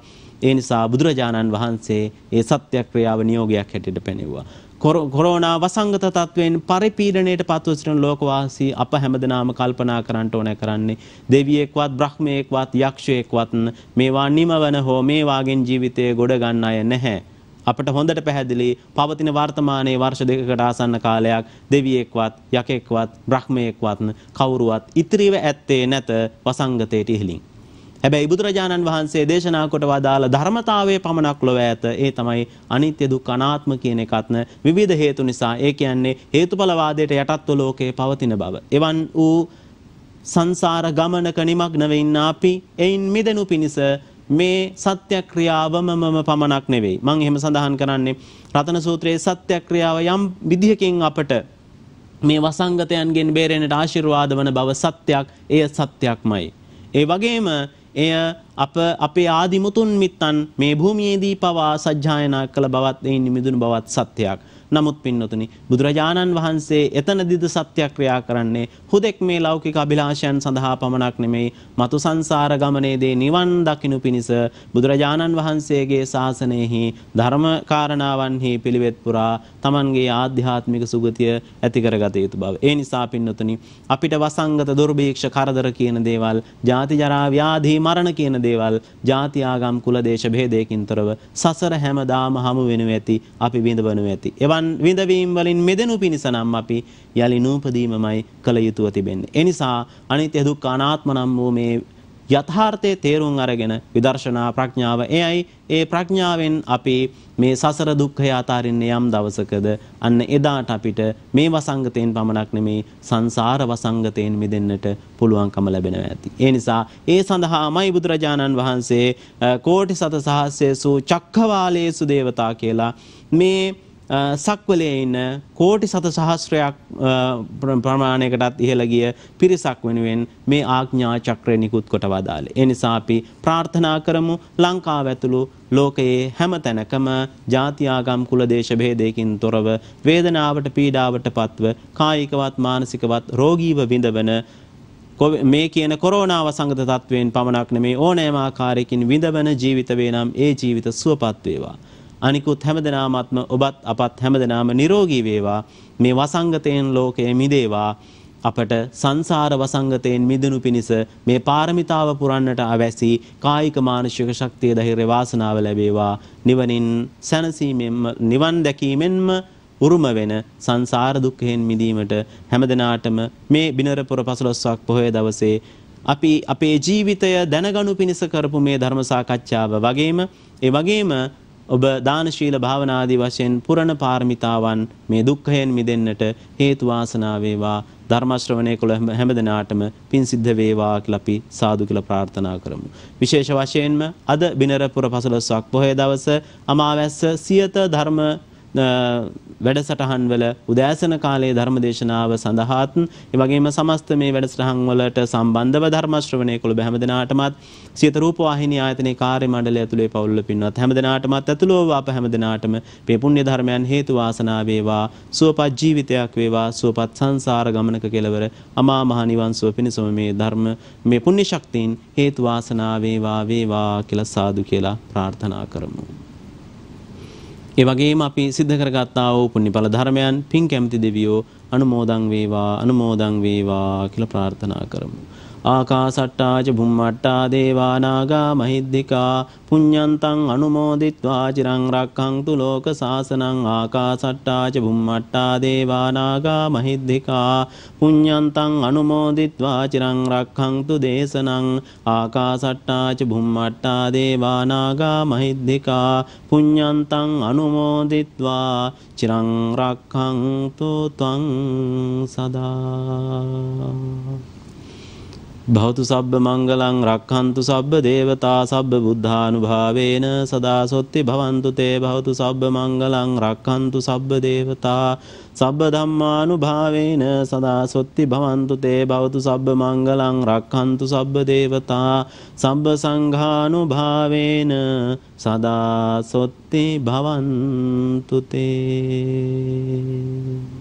ඒ නිසා බුදුරජාණන් වහන්සේ ඒ සත්‍යක්‍රියාව නියෝගයක් හැටියට පෙනෙවුවා කොරෝනා වසංගත තත්වයෙන් පරිපීඩණයට පත්ව සිටින ලෝකවාසී අප හැමදෙනාම කල්පනා කරන්න ඕන කරන්නේ දෙවියෙක්වත් බ්‍රහ්මයෙක්වත් යක්ෂයෙක්වත් මේවා නිමවන හෝ මේ වාගෙන් ජීවිතය ගොඩ ගන්න අය නැහැ අපට හොඳට පැහැදිලි පවතින වර්තමානයේ වර්ෂ දෙකකට ආසන්න කාලයක් දෙවියෙක්වත් යකෙක්වත් බ්‍රහ්මයෙක්වත් කවුරුවත් ඉතිරිව ඇත්තේ නැත වසංගතයට ඉහලින්. හැබැයි බුදුරජාණන් වහන්සේ දේශනා කොට වදාළ ධර්මතාවයේ පමණක් ලොව ඇත. ඒ තමයි අනිත්‍ය දුක් අනාත්ම කියන එකත්න විවිධ හේතු නිසා ඒ කියන්නේ හේතුඵල වාදයට යටත්ව ලෝකයේ පවතින බව. එවන් වූ සංසාර ගමනක නිමග්න වෙන්න අපි එයින් මිදෙනු පිණිස මේ සත්‍යක්‍රියාවම මම පමණක් නෙවෙයි. මම එහෙම සඳහන් කරන්නේ රතන සූත්‍රයේ සත්‍යක්‍රියාව යම් විදිහකින් අපට මේ වසංගතයන්ගෙන් බේරෙන්නට ආශිර්වාද වන බව සත්‍යයක්, එය සත්‍යක්මයි. ඒ වගේම එය අප අපේ ආදි මුතුන් මිත්තන් මේ භූමියේදී පවා සජ්ජායනා කළ බවත් එයින් මිදුණු බවත් සත්‍යයක්. නමුත් පින්නතුනි බුදුරජාණන් වහන්සේ එතනදිද සත්‍යක්‍රියා කරන්නේ හුදෙක් මේ ලෞකික අභිලාෂයන් සඳහා පමණක් නෙමෙයි මතු සංසාර ගමනේදී නිවන් දකිනු පිණිස බුදුරජාණන් වහන්සේගේ ශාසනයෙහි ධර්ම කාරණාවන්හි පිළිවෙත් පුරා Tamanගේ ආධ්‍යාත්මික සුගතිය ඇති කරගත යුතු බව. ඒ නිසා පින්නතුනි අපිට වසංගත දුර්භීක්ෂ කරදර කියන දේවල්, ජාති ජරා ව්‍යාධි මරණ කියන දේවල්, ජාති ආගම් කුල දේශ භේදයකින්තරව සසර හැමදාම හමු වෙනු ඇති, අපි විඳවනු ඇති. එවන් දුකන් විඳවීම් වලින් මෙදෙනු පිණිස නම් අපි යලි නූපදීමමයි කළ යුතුව තිබෙන්නේ. ඒ නිසා අනිත්‍ය දුක්ඛ අනාත්ම නම් වූ මේ යථාර්ථයේ තේරුම් අරගෙන විදර්ශනා ප්‍රඥාව එයයි ඒ ප්‍රඥාවෙන් අපි මේ සසර දුක්ඛය අතාරින්නේ යම් දවසකද අන්න එදාට අපිට මේ වසංගතයෙන් පමණක් නෙමේ සංසාර වසංගතයෙන් මිදෙන්නට පුළුවන්කම ලැබෙනවා ඇති. ඒ නිසා ඒ සඳහාමයි බුදුරජාණන් වහන්සේ කෝටි සත සහස්සේ සූ චක්ඛවාලේසු දේවතා කියලා මේ සක්වලේ ඉන්න කෝටි සත සහස්‍රයක් ප්‍රමාණයකටත් ඉහළ ගිය පිරිසක් වෙනුවෙන් මේ ආඥා චක්‍රය නිකුත් කොට වදාළේ. ඒ නිසා අපි ප්‍රාර්ථනා කරමු ලංකාව ඇතුළු ලෝකයේ හැම තැනකම ජාති ආගම් කුල දේශ භේදයකින් තොරව වේදනාවට පීඩාවට පත්ව කායිකවත් මානසිකවත් රෝගීව විඳවන මේ කියන කොරෝනාව සංගත තත්වයෙන් පමණක් නෙමේ ඕනෑම ආකාරයකින් විඳවන ජීවිත වේ නම් ඒ ජීවිත සුවපත් වේවා අනිකුත් හැමදෙනාමත්ම ඔබත් අපත් හැමදෙනාම නිරෝගී වේවා මේ වසංගතයෙන් ලෝකය මිදේවා අපට සංසාර වසංගතයෙන් මිදුණු පිණිස මේ පාරමිතාව පුරන්නට අවැසි කායික මානසික ශක්තිය ධෛර්ය වාසනාව ලැබේවා නිවනින් සැනසීමෙන්ම නිවන් දැකීමෙන්ම උරුම වෙන සංසාර දුක්ඛයෙන් මිදීමට හැමදෙනාටම මේ බිනරපුර පසළොස්වක් පොහොය දවසේ අපි අපේ ජීවිතය දැනගනු පිණිස කරපු මේ ධර්ම සාකච්ඡාව වගේම ඒ වගේම ඔබ දානශීල භාවනාදී වශයෙන් පුරණ පාරමිතාවන් මේ දුක්ඛයෙන් මිදෙන්නට හේතු වාසනා වේවා ධර්ම ශ්‍රවණය කළ හැමදෙනාටම පින් සිද්ධ වේවා කියලා අපි සාදු කියලා ප්‍රාර්ථනා කරමු. විශේෂ වශයෙන්ම අද බිනරපුර පසළොස්වක් පොහොය දවස අමාවැස්ස සියත ධර්ම වැඩසටහන් වල උදෑසන කාලයේ ධර්ම දේශනාව සඳහාත් ඒ වගේම සමස්ත මේ වැඩසටහන් වලට සම්බන්ධව ධර්ම ශ්‍රවණය කළ බැහැම දිනාටමත් සියත රූප වාහිනී ආයතනයේ කාර්ය මණ්ඩලය ඇතුලේ පවුල් පින්වත් හැම දිනාටමත් ඇතුළව අප හැම දිනාටම මේ පුණ්‍ය ධර්මයන් හේතු වාසනා වේවා සුවපත් ජීවිතයක් වේවා සුවපත් සංසාර ගමනක කෙලවර අමා මහ නිවන් සුව පිණසම මේ ධර්ම මේ පුණ්‍ය ශක්තියින් හේතු වාසනා වේවා වේවා කියලා සාදු කියලා ප්‍රාර්ථනා කරමු ඒ වගේම අපි සිද්ධ කරගත්තා වූ පුණ්‍යඵල ධර්මයන් පින් කැමති දෙවියෝ අනුමෝදන් වේවා අනුමෝදන් වේවා කියලා ප්‍රාර්ථනා කරමු. ආකාසට්ටාච බුම්මට්ටා දේවානාගා මහිද්దికා පුඤ්ඤන්තං අනුමෝදිත්වා චිරං රක්ඛන්තු ලෝක සාසනං ආකාසට්ටාච බුම්මට්ටා දේවානාගා මහිද්దికා පුඤ්ඤන්තං අනුමෝදිත්වා චිරං රක්ඛන්තු දේශනං ආකාසට්ටාච බුම්මට්ටා දේවානාගා මහිද්దికා පුඤ්ඤන්තං අනුමෝදිත්වා චිරං රක්ඛන්තු ත්වං සදා භවතු සබ්බ මංගලං රක්ඛන්තු සබ්බ දේවතා සබ්බ බුද්ධානුභාවේන සදා සොත්ති භවන්තු තේ භවතු සබ්බ මංගලං රක්ඛන්තු සබ්බ දේවතා සබ්බ ධම්මානුභාවේන සදා සොත්ති භවන්තු තේ භවතු සබ්බ මංගලං රක්ඛන්තු සබ්බ දේවතා සබ්බ සංඝානුභාවේන සදා සොත්ති භවන්තු තේ